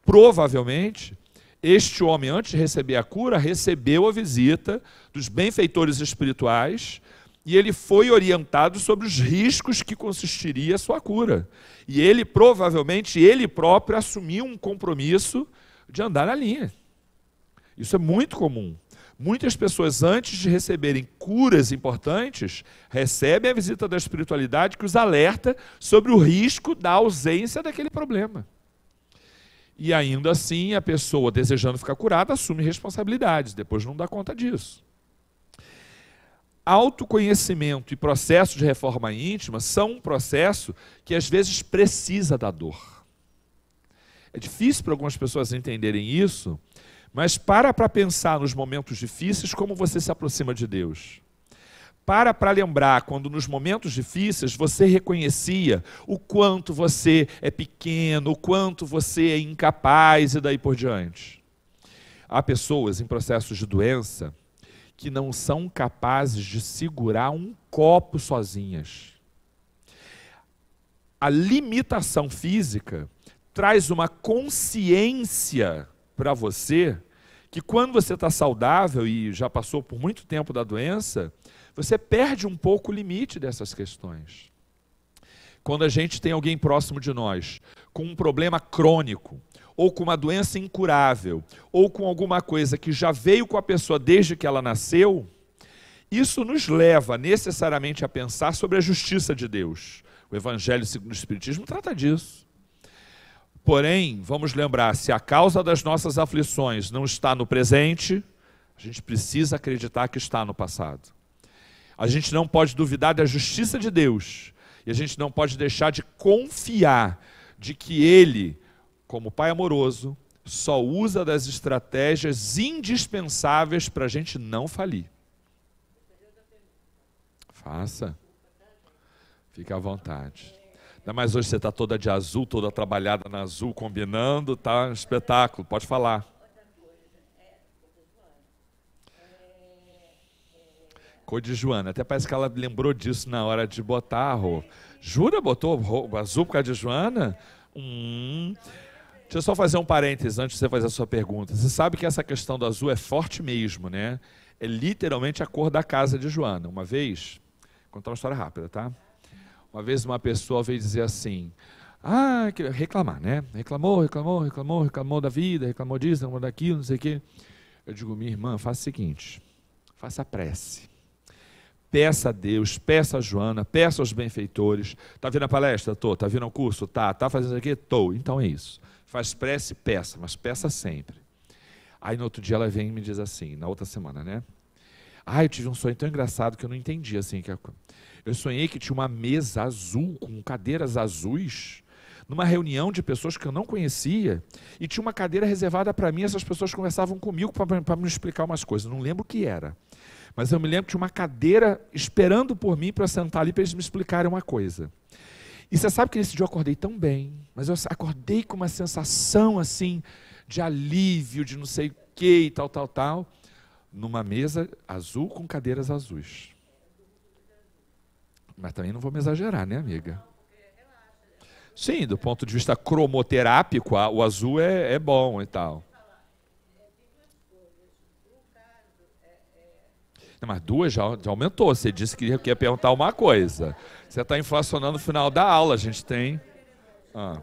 Provavelmente, este homem, antes de receber a cura, recebeu a visita dos benfeitores espirituais e ele foi orientado sobre os riscos que consistiria a sua cura. E ele, provavelmente, ele próprio assumiu um compromisso de andar na linha. Isso é muito comum. Muitas pessoas, antes de receberem curas importantes, recebem a visita da espiritualidade que os alerta sobre o risco da ausência daquele problema. E ainda assim, a pessoa, desejando ficar curada, assume responsabilidades, depois não dá conta disso. Autoconhecimento e processo de reforma íntima são um processo que às vezes precisa da dor é difícil para algumas pessoas entenderem isso, mas para para pensar nos momentos difíceis como você se aproxima de Deus. Para para lembrar quando nos momentos difíceis você reconhecia o quanto você é pequeno, o quanto você é incapaz e daí por diante. Há pessoas em processos de doença que não são capazes de segurar um copo sozinhas. A limitação física traz uma consciência para você que quando você está saudável e já passou por muito tempo da doença, você perde um pouco o limite dessas questões. Quando a gente tem alguém próximo de nós com um problema crônico, ou com uma doença incurável, ou com alguma coisa que já veio com a pessoa desde que ela nasceu, isso nos leva necessariamente a pensar sobre a justiça de Deus. O Evangelho segundo o Espiritismo trata disso. Porém, vamos lembrar: se a causa das nossas aflições não está no presente, a gente precisa acreditar que está no passado. A gente não pode duvidar da justiça de Deus e a gente não pode deixar de confiar de que Ele, como Pai amoroso, só usa das estratégias indispensáveis para a gente não falir. Faça. Fique à vontade. Ainda mais hoje você está toda de azul, toda trabalhada na azul, combinando, tá um espetáculo. Pode falar. Cor de Joana. Até parece que ela lembrou disso na hora de botar a roupa. Jura botou roupa azul por causa de Joana? Hum. Deixa eu só fazer um parênteses antes de você fazer a sua pergunta. Você sabe que essa questão do azul é forte mesmo, né? É literalmente a cor da casa de Joana. Uma vez, contar uma história rápida, tá? Uma vez uma pessoa veio dizer assim: ah, reclamar, né? Reclamou, reclamou, reclamou, reclamou da vida, reclamou disso, reclamou daquilo, não sei o quê. Eu digo, minha irmã, faça o seguinte: faça a prece. Peça a Deus, peça a Joana, peça aos benfeitores. Está vindo a palestra? Estou. Está vindo o curso? Tá. Está fazendo isso aqui? Estou. Então é isso. Faz prece, peça, mas peça sempre. Aí no outro dia ela vem e me diz assim, na outra semana, né? Ah, eu tive um sonho tão engraçado que eu não entendi assim. Que eu sonhei que tinha uma mesa azul com cadeiras azuis numa reunião de pessoas que eu não conhecia e tinha uma cadeira reservada para mim. Essas pessoas conversavam comigo para me explicar umas coisas. Não lembro o que era, mas eu me lembro de uma cadeira esperando por mim para sentar ali para eles me explicarem uma coisa. E você sabe que nesse dia eu acordei tão bem, mas eu acordei com uma sensação assim de alívio, de não sei o que e tal, tal, tal, numa mesa azul com cadeiras azuis. Mas também não vou me exagerar, né, amiga? Sim, do ponto de vista cromoterápico, o azul é, é bom e tal. Não, mas duas já, já, aumentou. Você disse que ia, perguntar uma coisa. Você está inflacionando o final da aula. A gente tem. Ah.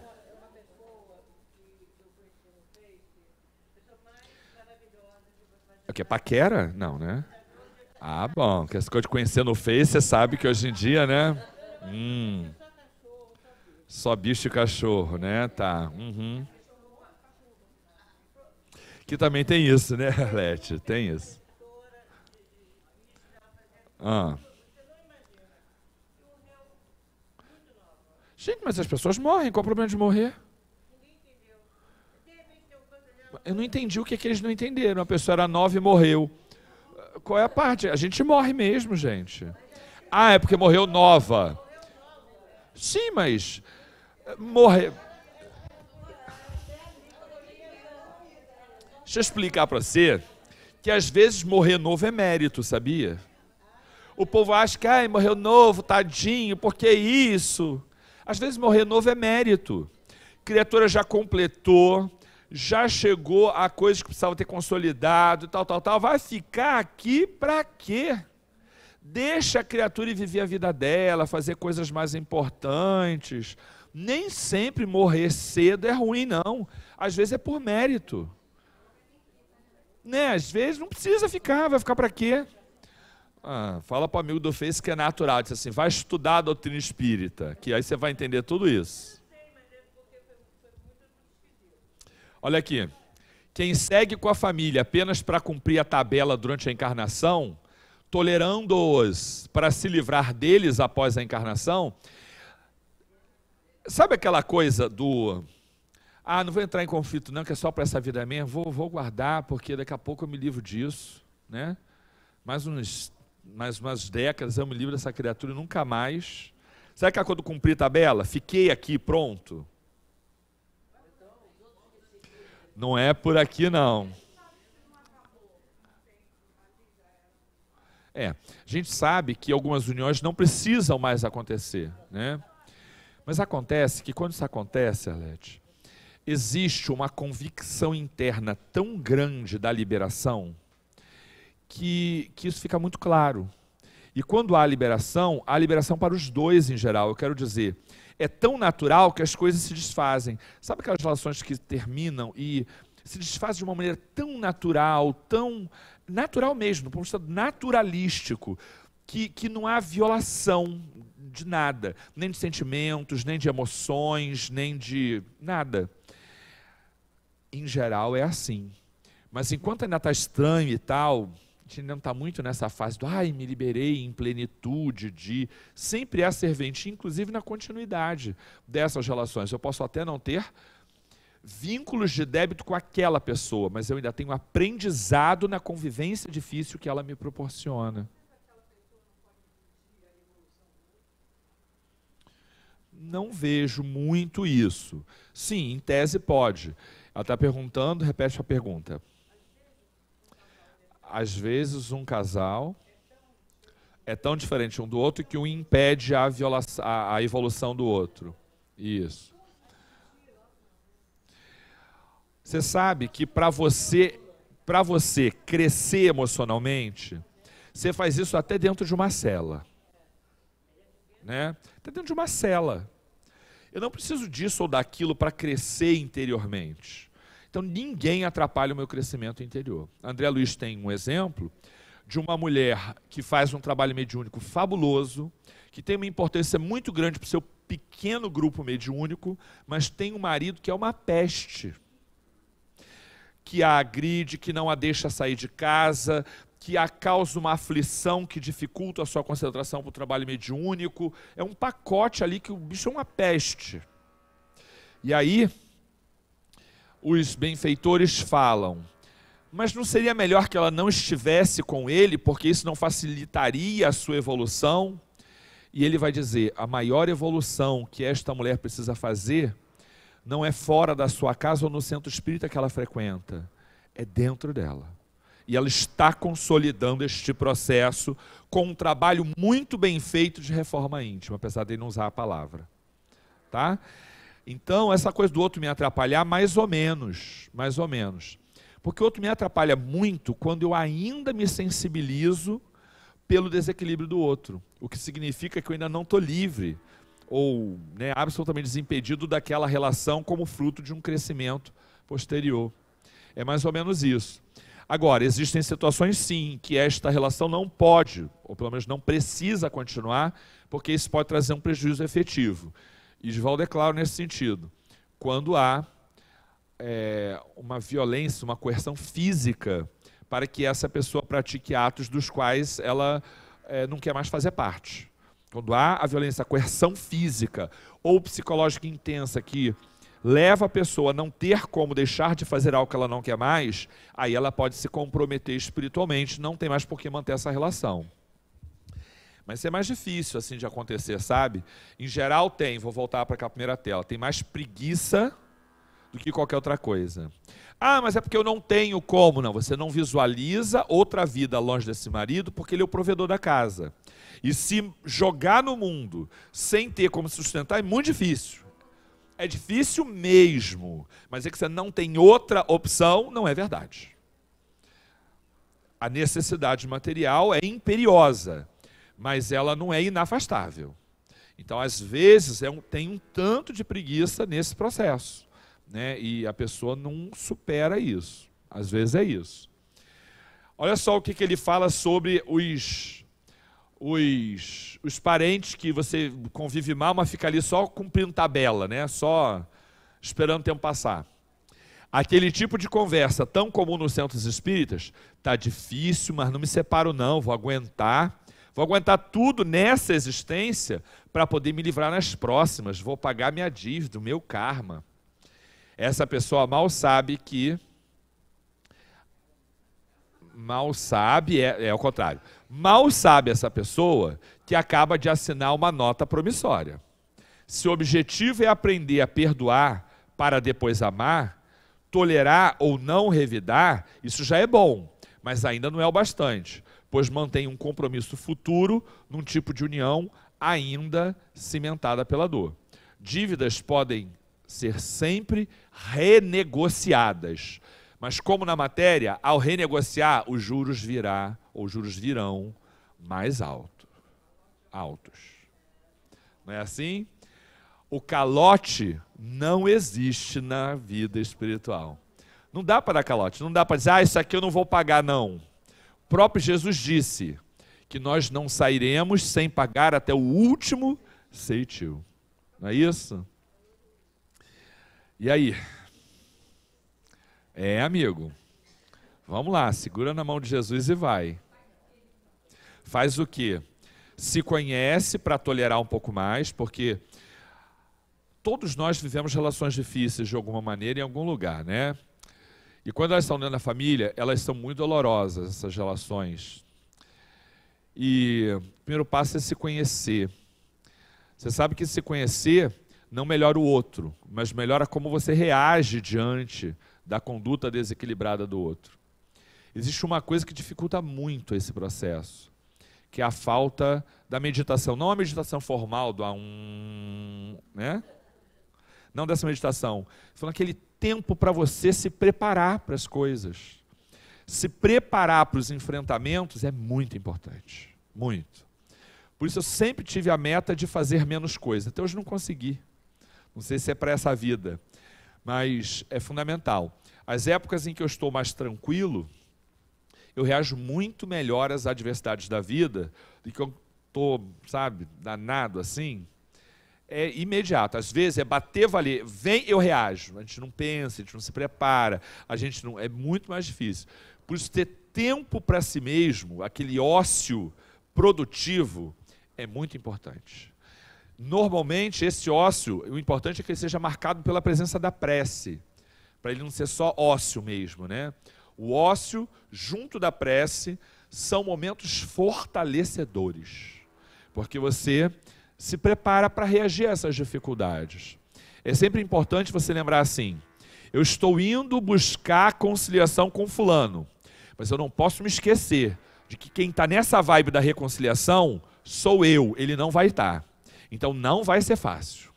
O que? é Paquera? Não, né? Ah, bom, que as coisas conhecer no Face, você sabe que hoje em dia, né? Hum. Só bicho e cachorro, né? Tá. Uhum. Que também tem isso, né, Arlete? Tem isso. Ah. Gente, mas as pessoas morrem, qual o problema de morrer? Eu não entendi o que, é que eles não entenderam. A pessoa era nova e morreu qual é a parte? A gente morre mesmo, gente. Ah, é porque morreu nova. Sim, mas eh, morrer. Deixa eu explicar para você que às vezes morrer novo é mérito, sabia? O povo acha que ai, morreu novo, tadinho, por que isso? Às vezes morrer novo é mérito. Criatura já completou, já chegou a coisas que precisava ter consolidado, tal, tal, tal. Vai ficar aqui para quê? Deixa a criatura viver a vida dela, fazer coisas mais importantes. Nem sempre morrer cedo é ruim, não. Às vezes é por mérito. Né? Às vezes não precisa ficar, vai ficar para quê? Ah, fala para o amigo do Face que é natural, diz assim, vai estudar a doutrina espírita, que aí você vai entender tudo isso. Olha aqui. Quem segue com a família apenas para cumprir a tabela durante a encarnação, tolerando-os para se livrar deles após a encarnação, sabe aquela coisa do ah, não vou entrar em conflito não, que é só para essa vida mesmo, vou, vou guardar, porque daqui a pouco eu me livro disso, né? Mais, uns, mais umas décadas eu me livro dessa criatura e nunca mais. Sabe que é quando a tabela? Fiquei aqui, pronto. Não é por aqui, não. É, a gente sabe que algumas uniões não precisam mais acontecer, né? Mas acontece que quando isso acontece, Arlete, existe uma convicção interna tão grande da liberação que, que isso fica muito claro. E quando há liberação, há liberação para os dois em geral. Eu quero dizer, é tão natural que as coisas se desfazem. Sabe aquelas relações que terminam e se desfazem de uma maneira tão natural, tão natural mesmo, do ponto de vista naturalístico, que, que não há violação de nada, nem de sentimentos, nem de emoções, nem de nada. Em geral é assim. Mas enquanto ainda está estranho e tal, a gente não está muito nessa fase do ai, me liberei em plenitude de. Sempre há serventia, inclusive na continuidade dessas relações. Eu posso até não ter vínculos de débito com aquela pessoa, mas eu ainda tenho aprendizado na convivência difícil que ela me proporciona. Não vejo muito isso. Sim, em tese pode. Ela está perguntando, repete a pergunta às vezes, um casal é tão diferente um do outro que um impede a, violação, a, a evolução do outro. Isso. Você sabe que para você, para você crescer emocionalmente, você faz isso até dentro de uma cela. Né? Até dentro de uma cela. Eu não preciso disso ou daquilo para crescer interiormente. Então ninguém atrapalha o meu crescimento interior. André Luiz tem um exemplo de uma mulher que faz um trabalho mediúnico fabuloso, que tem uma importância muito grande para o seu pequeno grupo mediúnico, mas tem um marido que é uma peste, que a agride, que não a deixa sair de casa, que a causa uma aflição que dificulta a sua concentração para o trabalho mediúnico. É um pacote ali que o bicho é uma peste. E aí, os benfeitores falam. Mas não seria melhor que ela não estivesse com ele, porque isso não facilitaria a sua evolução? E ele vai dizer: a maior evolução que esta mulher precisa fazer não é fora da sua casa ou no centro espírita que ela frequenta, é dentro dela. E ela está consolidando este processo com um trabalho muito bem feito de reforma íntima, apesar de ele não usar a palavra. Tá? Então, essa coisa do outro me atrapalhar, mais ou menos, mais ou menos. Porque o outro me atrapalha muito quando eu ainda me sensibilizo pelo desequilíbrio do outro, o que significa que eu ainda não estou livre ou né, absolutamente desimpedido daquela relação como fruto de um crescimento posterior. É mais ou menos isso. Agora, existem situações sim que esta relação não pode, ou pelo menos não precisa continuar, porque isso pode trazer um prejuízo efetivo. Isvaldo é claro nesse sentido. Quando há é, uma violência, uma coerção física para que essa pessoa pratique atos dos quais ela é, não quer mais fazer parte. Quando há a violência, a coerção física ou psicológica intensa que leva a pessoa a não ter como deixar de fazer algo que ela não quer mais, aí ela pode se comprometer espiritualmente, não tem mais por que manter essa relação. Mas isso é mais difícil assim de acontecer, sabe? Em geral tem, vou voltar para a primeira tela, tem mais preguiça do que qualquer outra coisa. Ah, mas é porque eu não tenho como. Não, você não visualiza outra vida longe desse marido porque ele é o provedor da casa. E se jogar no mundo sem ter como se sustentar é muito difícil. É difícil mesmo. Mas é que você não tem outra opção, não é verdade. A necessidade material é imperiosa mas ela não é inafastável. Então, às vezes, é um, tem um tanto de preguiça nesse processo, né? e a pessoa não supera isso. Às vezes é isso. Olha só o que, que ele fala sobre os, os, os parentes que você convive mal, mas fica ali só cumprindo tabela, né? só esperando o tempo passar. Aquele tipo de conversa tão comum nos centros espíritas, tá difícil, mas não me separo não, vou aguentar Vou aguentar tudo nessa existência para poder me livrar nas próximas. Vou pagar minha dívida, o meu karma. Essa pessoa mal sabe que. Mal sabe, é, é o contrário. Mal sabe essa pessoa que acaba de assinar uma nota promissória. Se o objetivo é aprender a perdoar para depois amar, tolerar ou não revidar, isso já é bom, mas ainda não é o bastante pois mantém um compromisso futuro num tipo de união ainda cimentada pela dor. Dívidas podem ser sempre renegociadas, mas como na matéria, ao renegociar, os juros virá ou juros virão mais alto, altos. Não é assim? O calote não existe na vida espiritual. Não dá para dar calote, não dá para dizer, ah, isso aqui eu não vou pagar, não. O próprio Jesus disse que nós não sairemos sem pagar até o último ceitil. Não é isso? E aí? É, amigo. Vamos lá, segura na mão de Jesus e vai. Faz o quê? Se conhece para tolerar um pouco mais, porque todos nós vivemos relações difíceis de alguma maneira em algum lugar, né? E quando elas estão dentro da família, elas são muito dolorosas, essas relações. E o primeiro passo é se conhecer. Você sabe que se conhecer não melhora o outro, mas melhora como você reage diante da conduta desequilibrada do outro. Existe uma coisa que dificulta muito esse processo, que é a falta da meditação. Não a meditação formal do a um, né? Não dessa meditação. Foi aquele tempo para você se preparar para as coisas. Se preparar para os enfrentamentos é muito importante, muito. Por isso eu sempre tive a meta de fazer menos coisa. Até hoje não consegui. Não sei se é para essa vida, mas é fundamental. As épocas em que eu estou mais tranquilo, eu reajo muito melhor às adversidades da vida do que eu estou, sabe, danado assim é imediato. Às vezes é bater, valer, vem, eu reajo. A gente não pensa, a gente não se prepara, a gente não é muito mais difícil. Por isso ter tempo para si mesmo, aquele ócio produtivo é muito importante. Normalmente esse ócio, o importante é que ele seja marcado pela presença da prece, para ele não ser só ócio mesmo, né? O ócio junto da prece são momentos fortalecedores, porque você se prepara para reagir a essas dificuldades. É sempre importante você lembrar assim: eu estou indo buscar conciliação com Fulano, mas eu não posso me esquecer de que quem está nessa vibe da reconciliação sou eu, ele não vai estar. Tá. Então não vai ser fácil.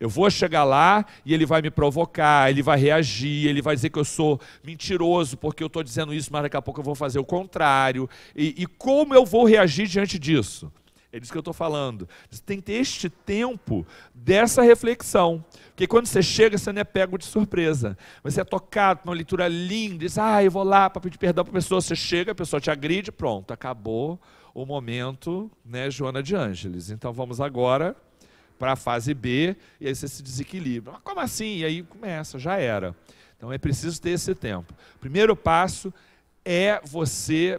Eu vou chegar lá e ele vai me provocar, ele vai reagir, ele vai dizer que eu sou mentiroso porque eu estou dizendo isso, mas daqui a pouco eu vou fazer o contrário. E, e como eu vou reagir diante disso? É disso que eu estou falando. Você tem que ter este tempo dessa reflexão. Porque quando você chega, você não é pego de surpresa. Você é tocado por uma leitura linda, diz, ah, eu vou lá para pedir perdão para a pessoa. Você chega, a pessoa te agride, pronto, acabou o momento, né, Joana de Ângeles. Então vamos agora para a fase B, e aí você se desequilibra. Mas como assim? E aí começa, já era. Então é preciso ter esse tempo. Primeiro passo é você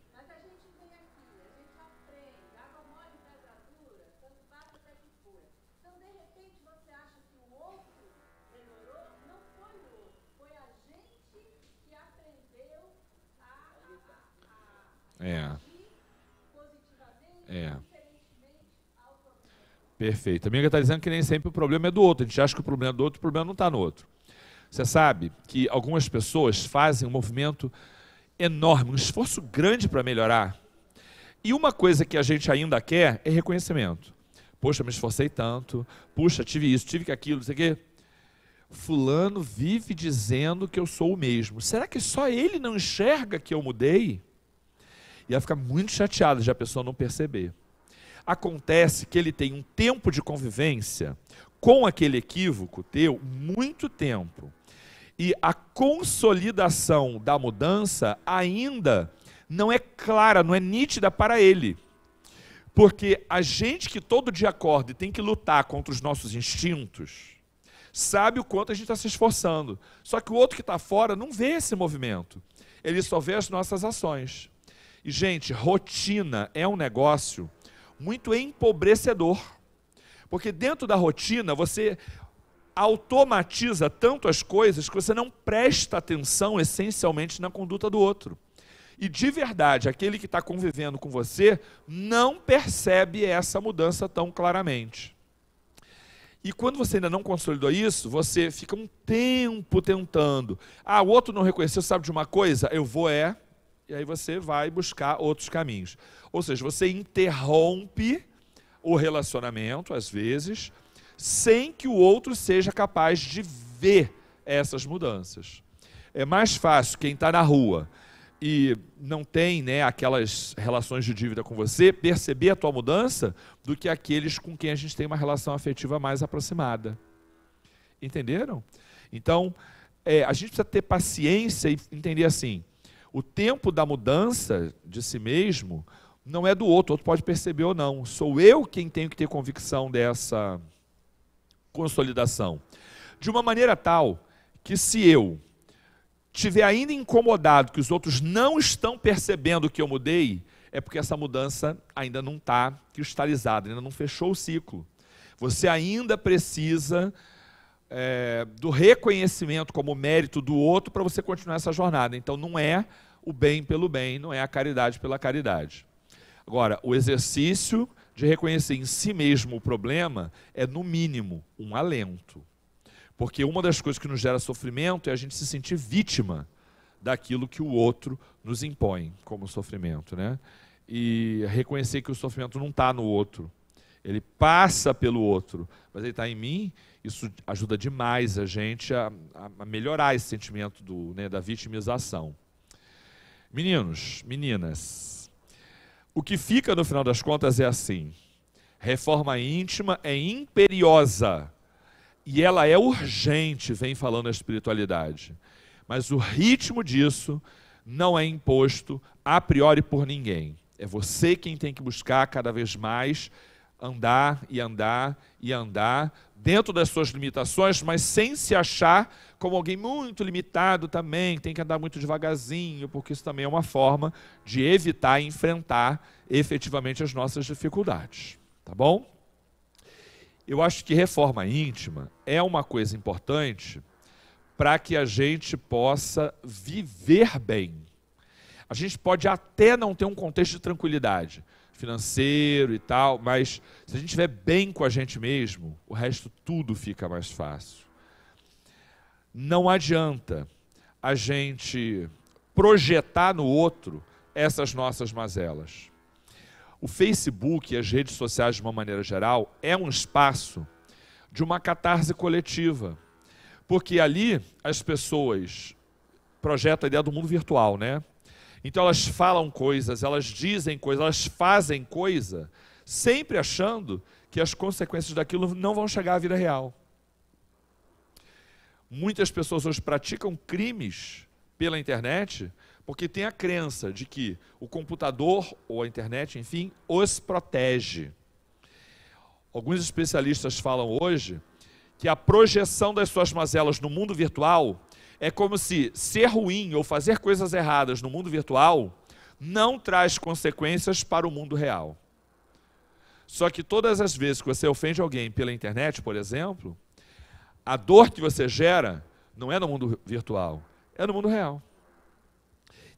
É. É. Perfeito. A amiga está dizendo que nem sempre o problema é do outro. A gente acha que o problema é do outro, o problema não está no outro. Você sabe que algumas pessoas fazem um movimento enorme, um esforço grande para melhorar. E uma coisa que a gente ainda quer é reconhecimento. Poxa, me esforcei tanto. Puxa, tive isso, tive aquilo, não sei o quê. Fulano vive dizendo que eu sou o mesmo. Será que só ele não enxerga que eu mudei? Ia ficar muito chateado de a pessoa não perceber. Acontece que ele tem um tempo de convivência com aquele equívoco teu, muito tempo. E a consolidação da mudança ainda não é clara, não é nítida para ele. Porque a gente que todo dia acorda e tem que lutar contra os nossos instintos, sabe o quanto a gente está se esforçando. Só que o outro que está fora não vê esse movimento. Ele só vê as nossas ações. E, gente, rotina é um negócio muito empobrecedor. Porque dentro da rotina você automatiza tanto as coisas que você não presta atenção essencialmente na conduta do outro. E de verdade, aquele que está convivendo com você não percebe essa mudança tão claramente. E quando você ainda não consolidou isso, você fica um tempo tentando. Ah, o outro não reconheceu, sabe de uma coisa? Eu vou é e aí você vai buscar outros caminhos. Ou seja, você interrompe o relacionamento, às vezes, sem que o outro seja capaz de ver essas mudanças. É mais fácil quem está na rua e não tem né, aquelas relações de dívida com você perceber a tua mudança do que aqueles com quem a gente tem uma relação afetiva mais aproximada. Entenderam? Então, é, a gente precisa ter paciência e entender assim: o tempo da mudança de si mesmo não é do outro, o outro pode perceber ou não. Sou eu quem tenho que ter convicção dessa consolidação. De uma maneira tal que se eu tiver ainda incomodado que os outros não estão percebendo que eu mudei, é porque essa mudança ainda não está cristalizada, ainda não fechou o ciclo. Você ainda precisa é, do reconhecimento como mérito do outro para você continuar essa jornada. Então, não é o bem pelo bem, não é a caridade pela caridade. Agora, o exercício de reconhecer em si mesmo o problema é, no mínimo, um alento. Porque uma das coisas que nos gera sofrimento é a gente se sentir vítima daquilo que o outro nos impõe como sofrimento, né? E reconhecer que o sofrimento não está no outro, ele passa pelo outro, mas ele está em mim. Isso ajuda demais a gente a, a melhorar esse sentimento do, né, da vitimização. Meninos, meninas, o que fica no final das contas é assim: reforma íntima é imperiosa e ela é urgente, vem falando a espiritualidade. Mas o ritmo disso não é imposto a priori por ninguém. É você quem tem que buscar cada vez mais andar e andar e andar dentro das suas limitações, mas sem se achar como alguém muito limitado também, tem que andar muito devagarzinho, porque isso também é uma forma de evitar enfrentar efetivamente as nossas dificuldades, tá bom? Eu acho que reforma íntima é uma coisa importante para que a gente possa viver bem. A gente pode até não ter um contexto de tranquilidade, financeiro e tal, mas se a gente estiver bem com a gente mesmo, o resto tudo fica mais fácil. Não adianta a gente projetar no outro essas nossas mazelas. O Facebook e as redes sociais, de uma maneira geral, é um espaço de uma catarse coletiva. Porque ali as pessoas projetam a ideia do mundo virtual, né? Então elas falam coisas, elas dizem coisas, elas fazem coisa, sempre achando que as consequências daquilo não vão chegar à vida real. Muitas pessoas hoje praticam crimes pela internet porque têm a crença de que o computador ou a internet, enfim, os protege. Alguns especialistas falam hoje que a projeção das suas mazelas no mundo virtual é como se ser ruim ou fazer coisas erradas no mundo virtual não traz consequências para o mundo real. Só que todas as vezes que você ofende alguém pela internet, por exemplo, a dor que você gera não é no mundo virtual, é no mundo real.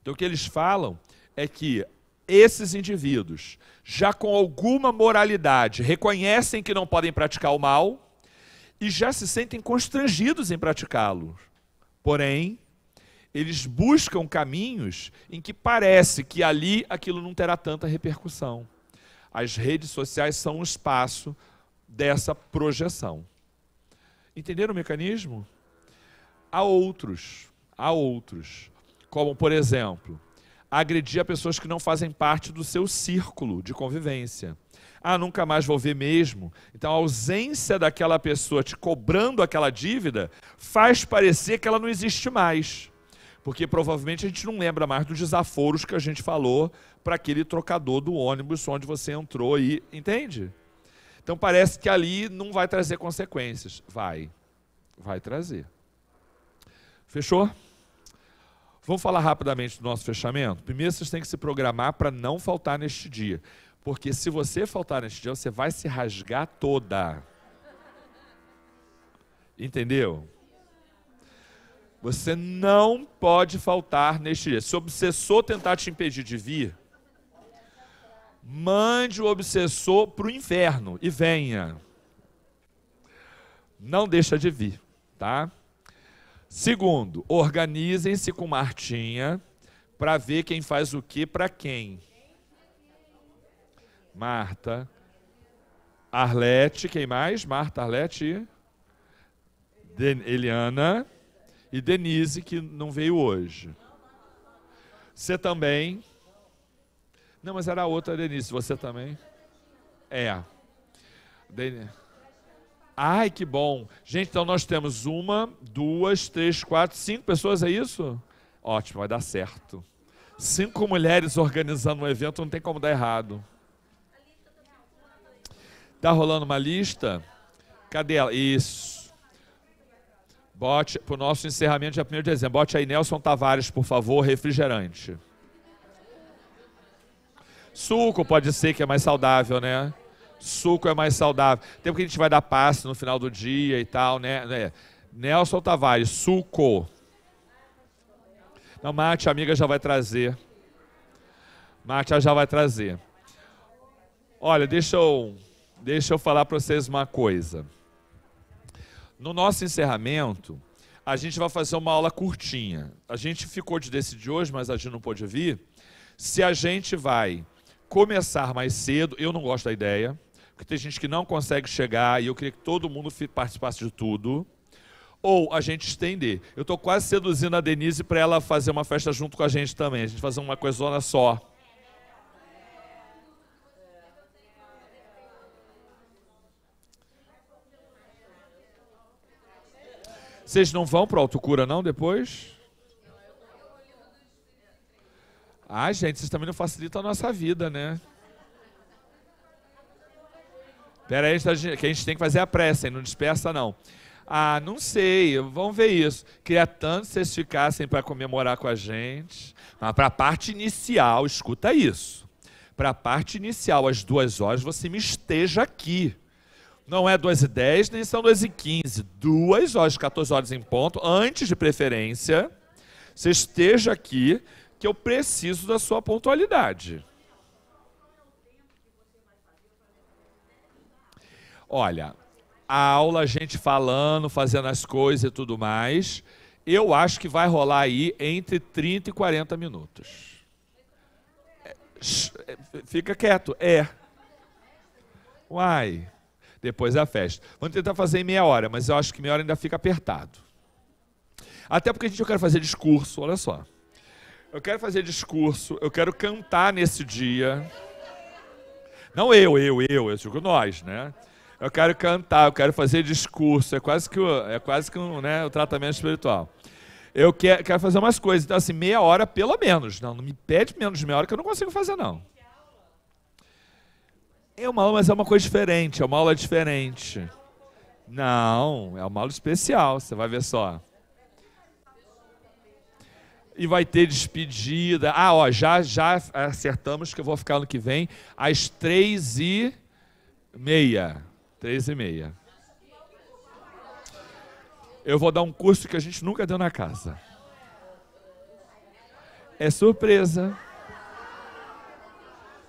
Então o que eles falam é que esses indivíduos, já com alguma moralidade, reconhecem que não podem praticar o mal e já se sentem constrangidos em praticá-lo. Porém, eles buscam caminhos em que parece que ali aquilo não terá tanta repercussão. As redes sociais são um espaço dessa projeção. Entenderam o mecanismo? Há outros, há outros, como por exemplo, agredir a pessoas que não fazem parte do seu círculo de convivência ah, nunca mais vou ver mesmo. Então a ausência daquela pessoa te cobrando aquela dívida faz parecer que ela não existe mais. Porque provavelmente a gente não lembra mais dos desaforos que a gente falou para aquele trocador do ônibus onde você entrou e. Entende? Então parece que ali não vai trazer consequências. Vai. Vai trazer. Fechou? Vamos falar rapidamente do nosso fechamento? Primeiro, vocês têm que se programar para não faltar neste dia. Porque se você faltar neste dia, você vai se rasgar toda. Entendeu? Você não pode faltar neste dia. Se o obsessor tentar te impedir de vir, mande o obsessor para o inferno e venha. Não deixa de vir, tá? Segundo, organizem-se com Martinha para ver quem faz o que para quem. Marta, Arlete, quem mais? Marta, Arlete, Eliana e Denise, que não veio hoje. Você também. Não, mas era a outra Denise, você também? É. Ai, que bom. Gente, então nós temos uma, duas, três, quatro, cinco pessoas, é isso? Ótimo, vai dar certo. Cinco mulheres organizando um evento, não tem como dar errado. Tá rolando uma lista? Cadê ela? Isso. Bote para o nosso encerramento dia 1 de dezembro. Bote aí Nelson Tavares, por favor, refrigerante. Suco pode ser que é mais saudável, né? Suco é mais saudável. Tempo que a gente vai dar passe no final do dia e tal, né? É. Nelson Tavares, suco. Não, Mate, amiga já vai trazer. Mate já vai trazer. Olha, deixa eu Deixa eu falar para vocês uma coisa. No nosso encerramento, a gente vai fazer uma aula curtinha. A gente ficou de decidir hoje, mas a gente não pôde vir. Se a gente vai começar mais cedo, eu não gosto da ideia, porque tem gente que não consegue chegar e eu queria que todo mundo participasse de tudo. Ou a gente estender. Eu estou quase seduzindo a Denise para ela fazer uma festa junto com a gente também, a gente fazer uma coisona só. Vocês não vão para autocura não depois? Ah, gente, vocês também não facilitam a nossa vida, né? Pera aí, tá que a gente tem que fazer a pressa, hein? não dispersa não. Ah, não sei, vamos ver isso. Queria tanto que vocês ficassem para comemorar com a gente. Mas para a parte inicial, escuta isso. Para a parte inicial, às duas horas, você me esteja aqui. Não é 2 e 10, nem são 2 e 15. Duas horas, 14 horas em ponto, antes de preferência, você esteja aqui, que eu preciso da sua pontualidade. Olha, a aula, a gente falando, fazendo as coisas e tudo mais, eu acho que vai rolar aí entre 30 e 40 minutos. É, é, fica quieto, é. Uai depois da festa. Vamos tentar fazer em meia hora, mas eu acho que meia hora ainda fica apertado. Até porque a gente, eu quero fazer discurso, olha só. Eu quero fazer discurso, eu quero cantar nesse dia. Não eu, eu, eu, eu digo nós, né? Eu quero cantar, eu quero fazer discurso, é quase que, é quase que um, né, o tratamento espiritual. Eu quero, quero fazer umas coisas, então assim, meia hora pelo menos. Não, não me pede menos de meia hora que eu não consigo fazer, não. É uma aula, mas é uma coisa diferente, é uma aula diferente. Não, é uma aula especial, você vai ver só. E vai ter despedida. Ah, ó, já, já acertamos que eu vou ficar no que vem às três e meia. Três e meia. Eu vou dar um curso que a gente nunca deu na casa. É surpresa.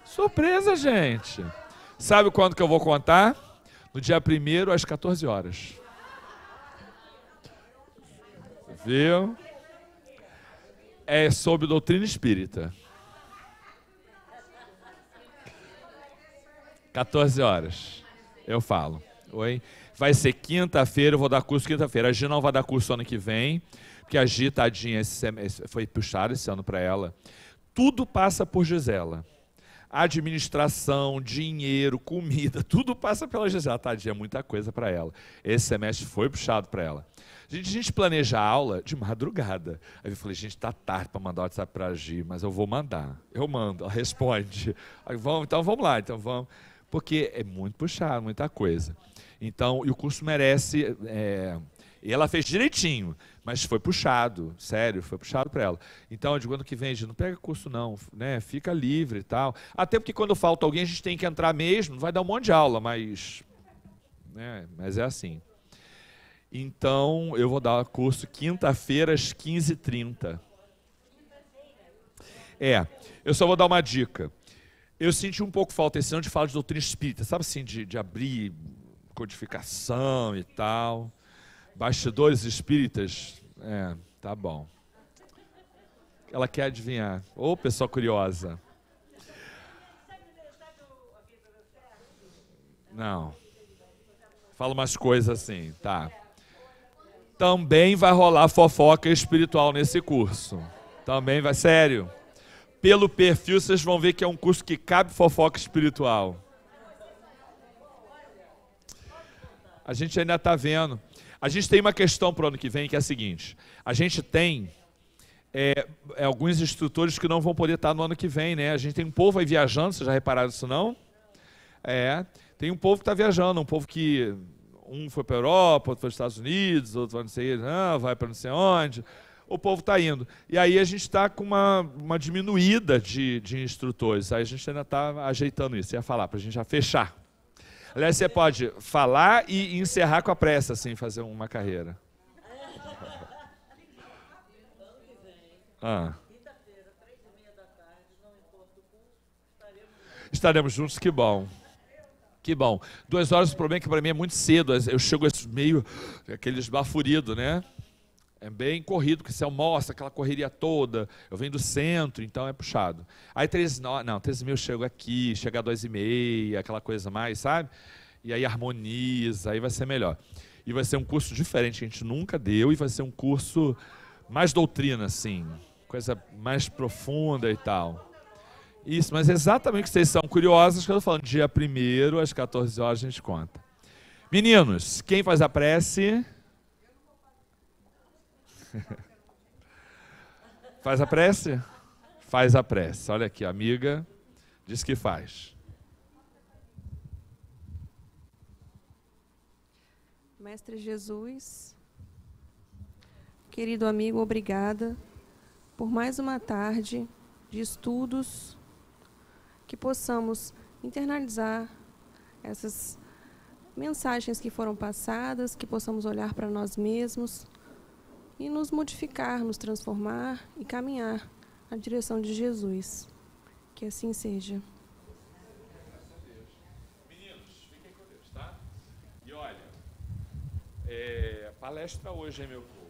Surpresa, gente. Sabe quando que eu vou contar? No dia 1 às 14 horas. Viu? É sobre doutrina espírita. 14 horas. Eu falo. Oi? Vai ser quinta-feira, eu vou dar curso quinta-feira. A Gi não vai dar curso ano que vem, porque a Gi, tadinha, esse semestre, foi puxar esse ano para ela. Tudo passa por Gisela administração, dinheiro, comida, tudo passa pela Gisela. Ah, tadinha, é muita coisa para ela. Esse semestre foi puxado para ela. A gente, a gente planeja a aula de madrugada. Aí eu falei, gente, tá tarde para mandar o WhatsApp para a mas eu vou mandar. Eu mando, ela responde. Aí, vamos, então vamos lá, então vamos. Porque é muito puxado, muita coisa. Então, e o curso merece. É... E ela fez direitinho. Mas foi puxado, sério, foi puxado para ela. Então, eu digo, ano que vem, gente, não pega curso não, né? Fica livre e tal. Até porque quando falta alguém, a gente tem que entrar mesmo, vai dar um monte de aula, mas... Né? Mas é assim. Então, eu vou dar curso quinta-feira às 15h30. É, eu só vou dar uma dica. Eu senti um pouco falta esse ano de falar de doutrina espírita, sabe assim, de, de abrir codificação e tal. Bastidores espíritas? É, tá bom. Ela quer adivinhar. Ô, oh, pessoa curiosa. Não. Fala umas coisas assim, tá. Também vai rolar fofoca espiritual nesse curso. Também vai, sério. Pelo perfil, vocês vão ver que é um curso que cabe fofoca espiritual. A gente ainda está vendo. A gente tem uma questão para o ano que vem que é a seguinte: a gente tem é, é, alguns instrutores que não vão poder estar no ano que vem, né? A gente tem um povo aí viajando, vocês já repararam isso não? É, tem um povo que está viajando, um povo que um foi para a Europa, outro para os Estados Unidos, outro vai não sei, não, né, vai para não sei onde. O povo está indo. E aí a gente está com uma, uma diminuída de, de instrutores. Aí a gente ainda está ajeitando isso. Eu ia falar, para a gente já fechar. Aliás, você pode falar e encerrar com a pressa, assim, fazer uma carreira. Ah. Estaremos juntos, que bom. Que bom. Duas horas, o problema é que para mim é muito cedo. Eu chego meio aquele esbaforido, né? é bem corrido, porque eu almoça aquela correria toda. Eu venho do centro, então é puxado. Aí três, não, três mil eu chego aqui, chega a dois e meia, aquela coisa mais, sabe? E aí harmoniza, aí vai ser melhor. E vai ser um curso diferente, a gente nunca deu, e vai ser um curso mais doutrina, assim, coisa mais profunda e tal. Isso, mas exatamente exatamente que vocês são curiosos, que eu estou falando, dia primeiro, às 14 horas a gente conta. Meninos, quem faz a prece? faz a prece? Faz a prece. Olha aqui, amiga, diz que faz. Mestre Jesus, querido amigo, obrigada por mais uma tarde de estudos que possamos internalizar essas mensagens que foram passadas, que possamos olhar para nós mesmos, e nos modificar, nos transformar e caminhar na direção de Jesus. Que assim seja. Meninos, fiquem com Deus, tá? E olha, é, a palestra hoje, é meu povo.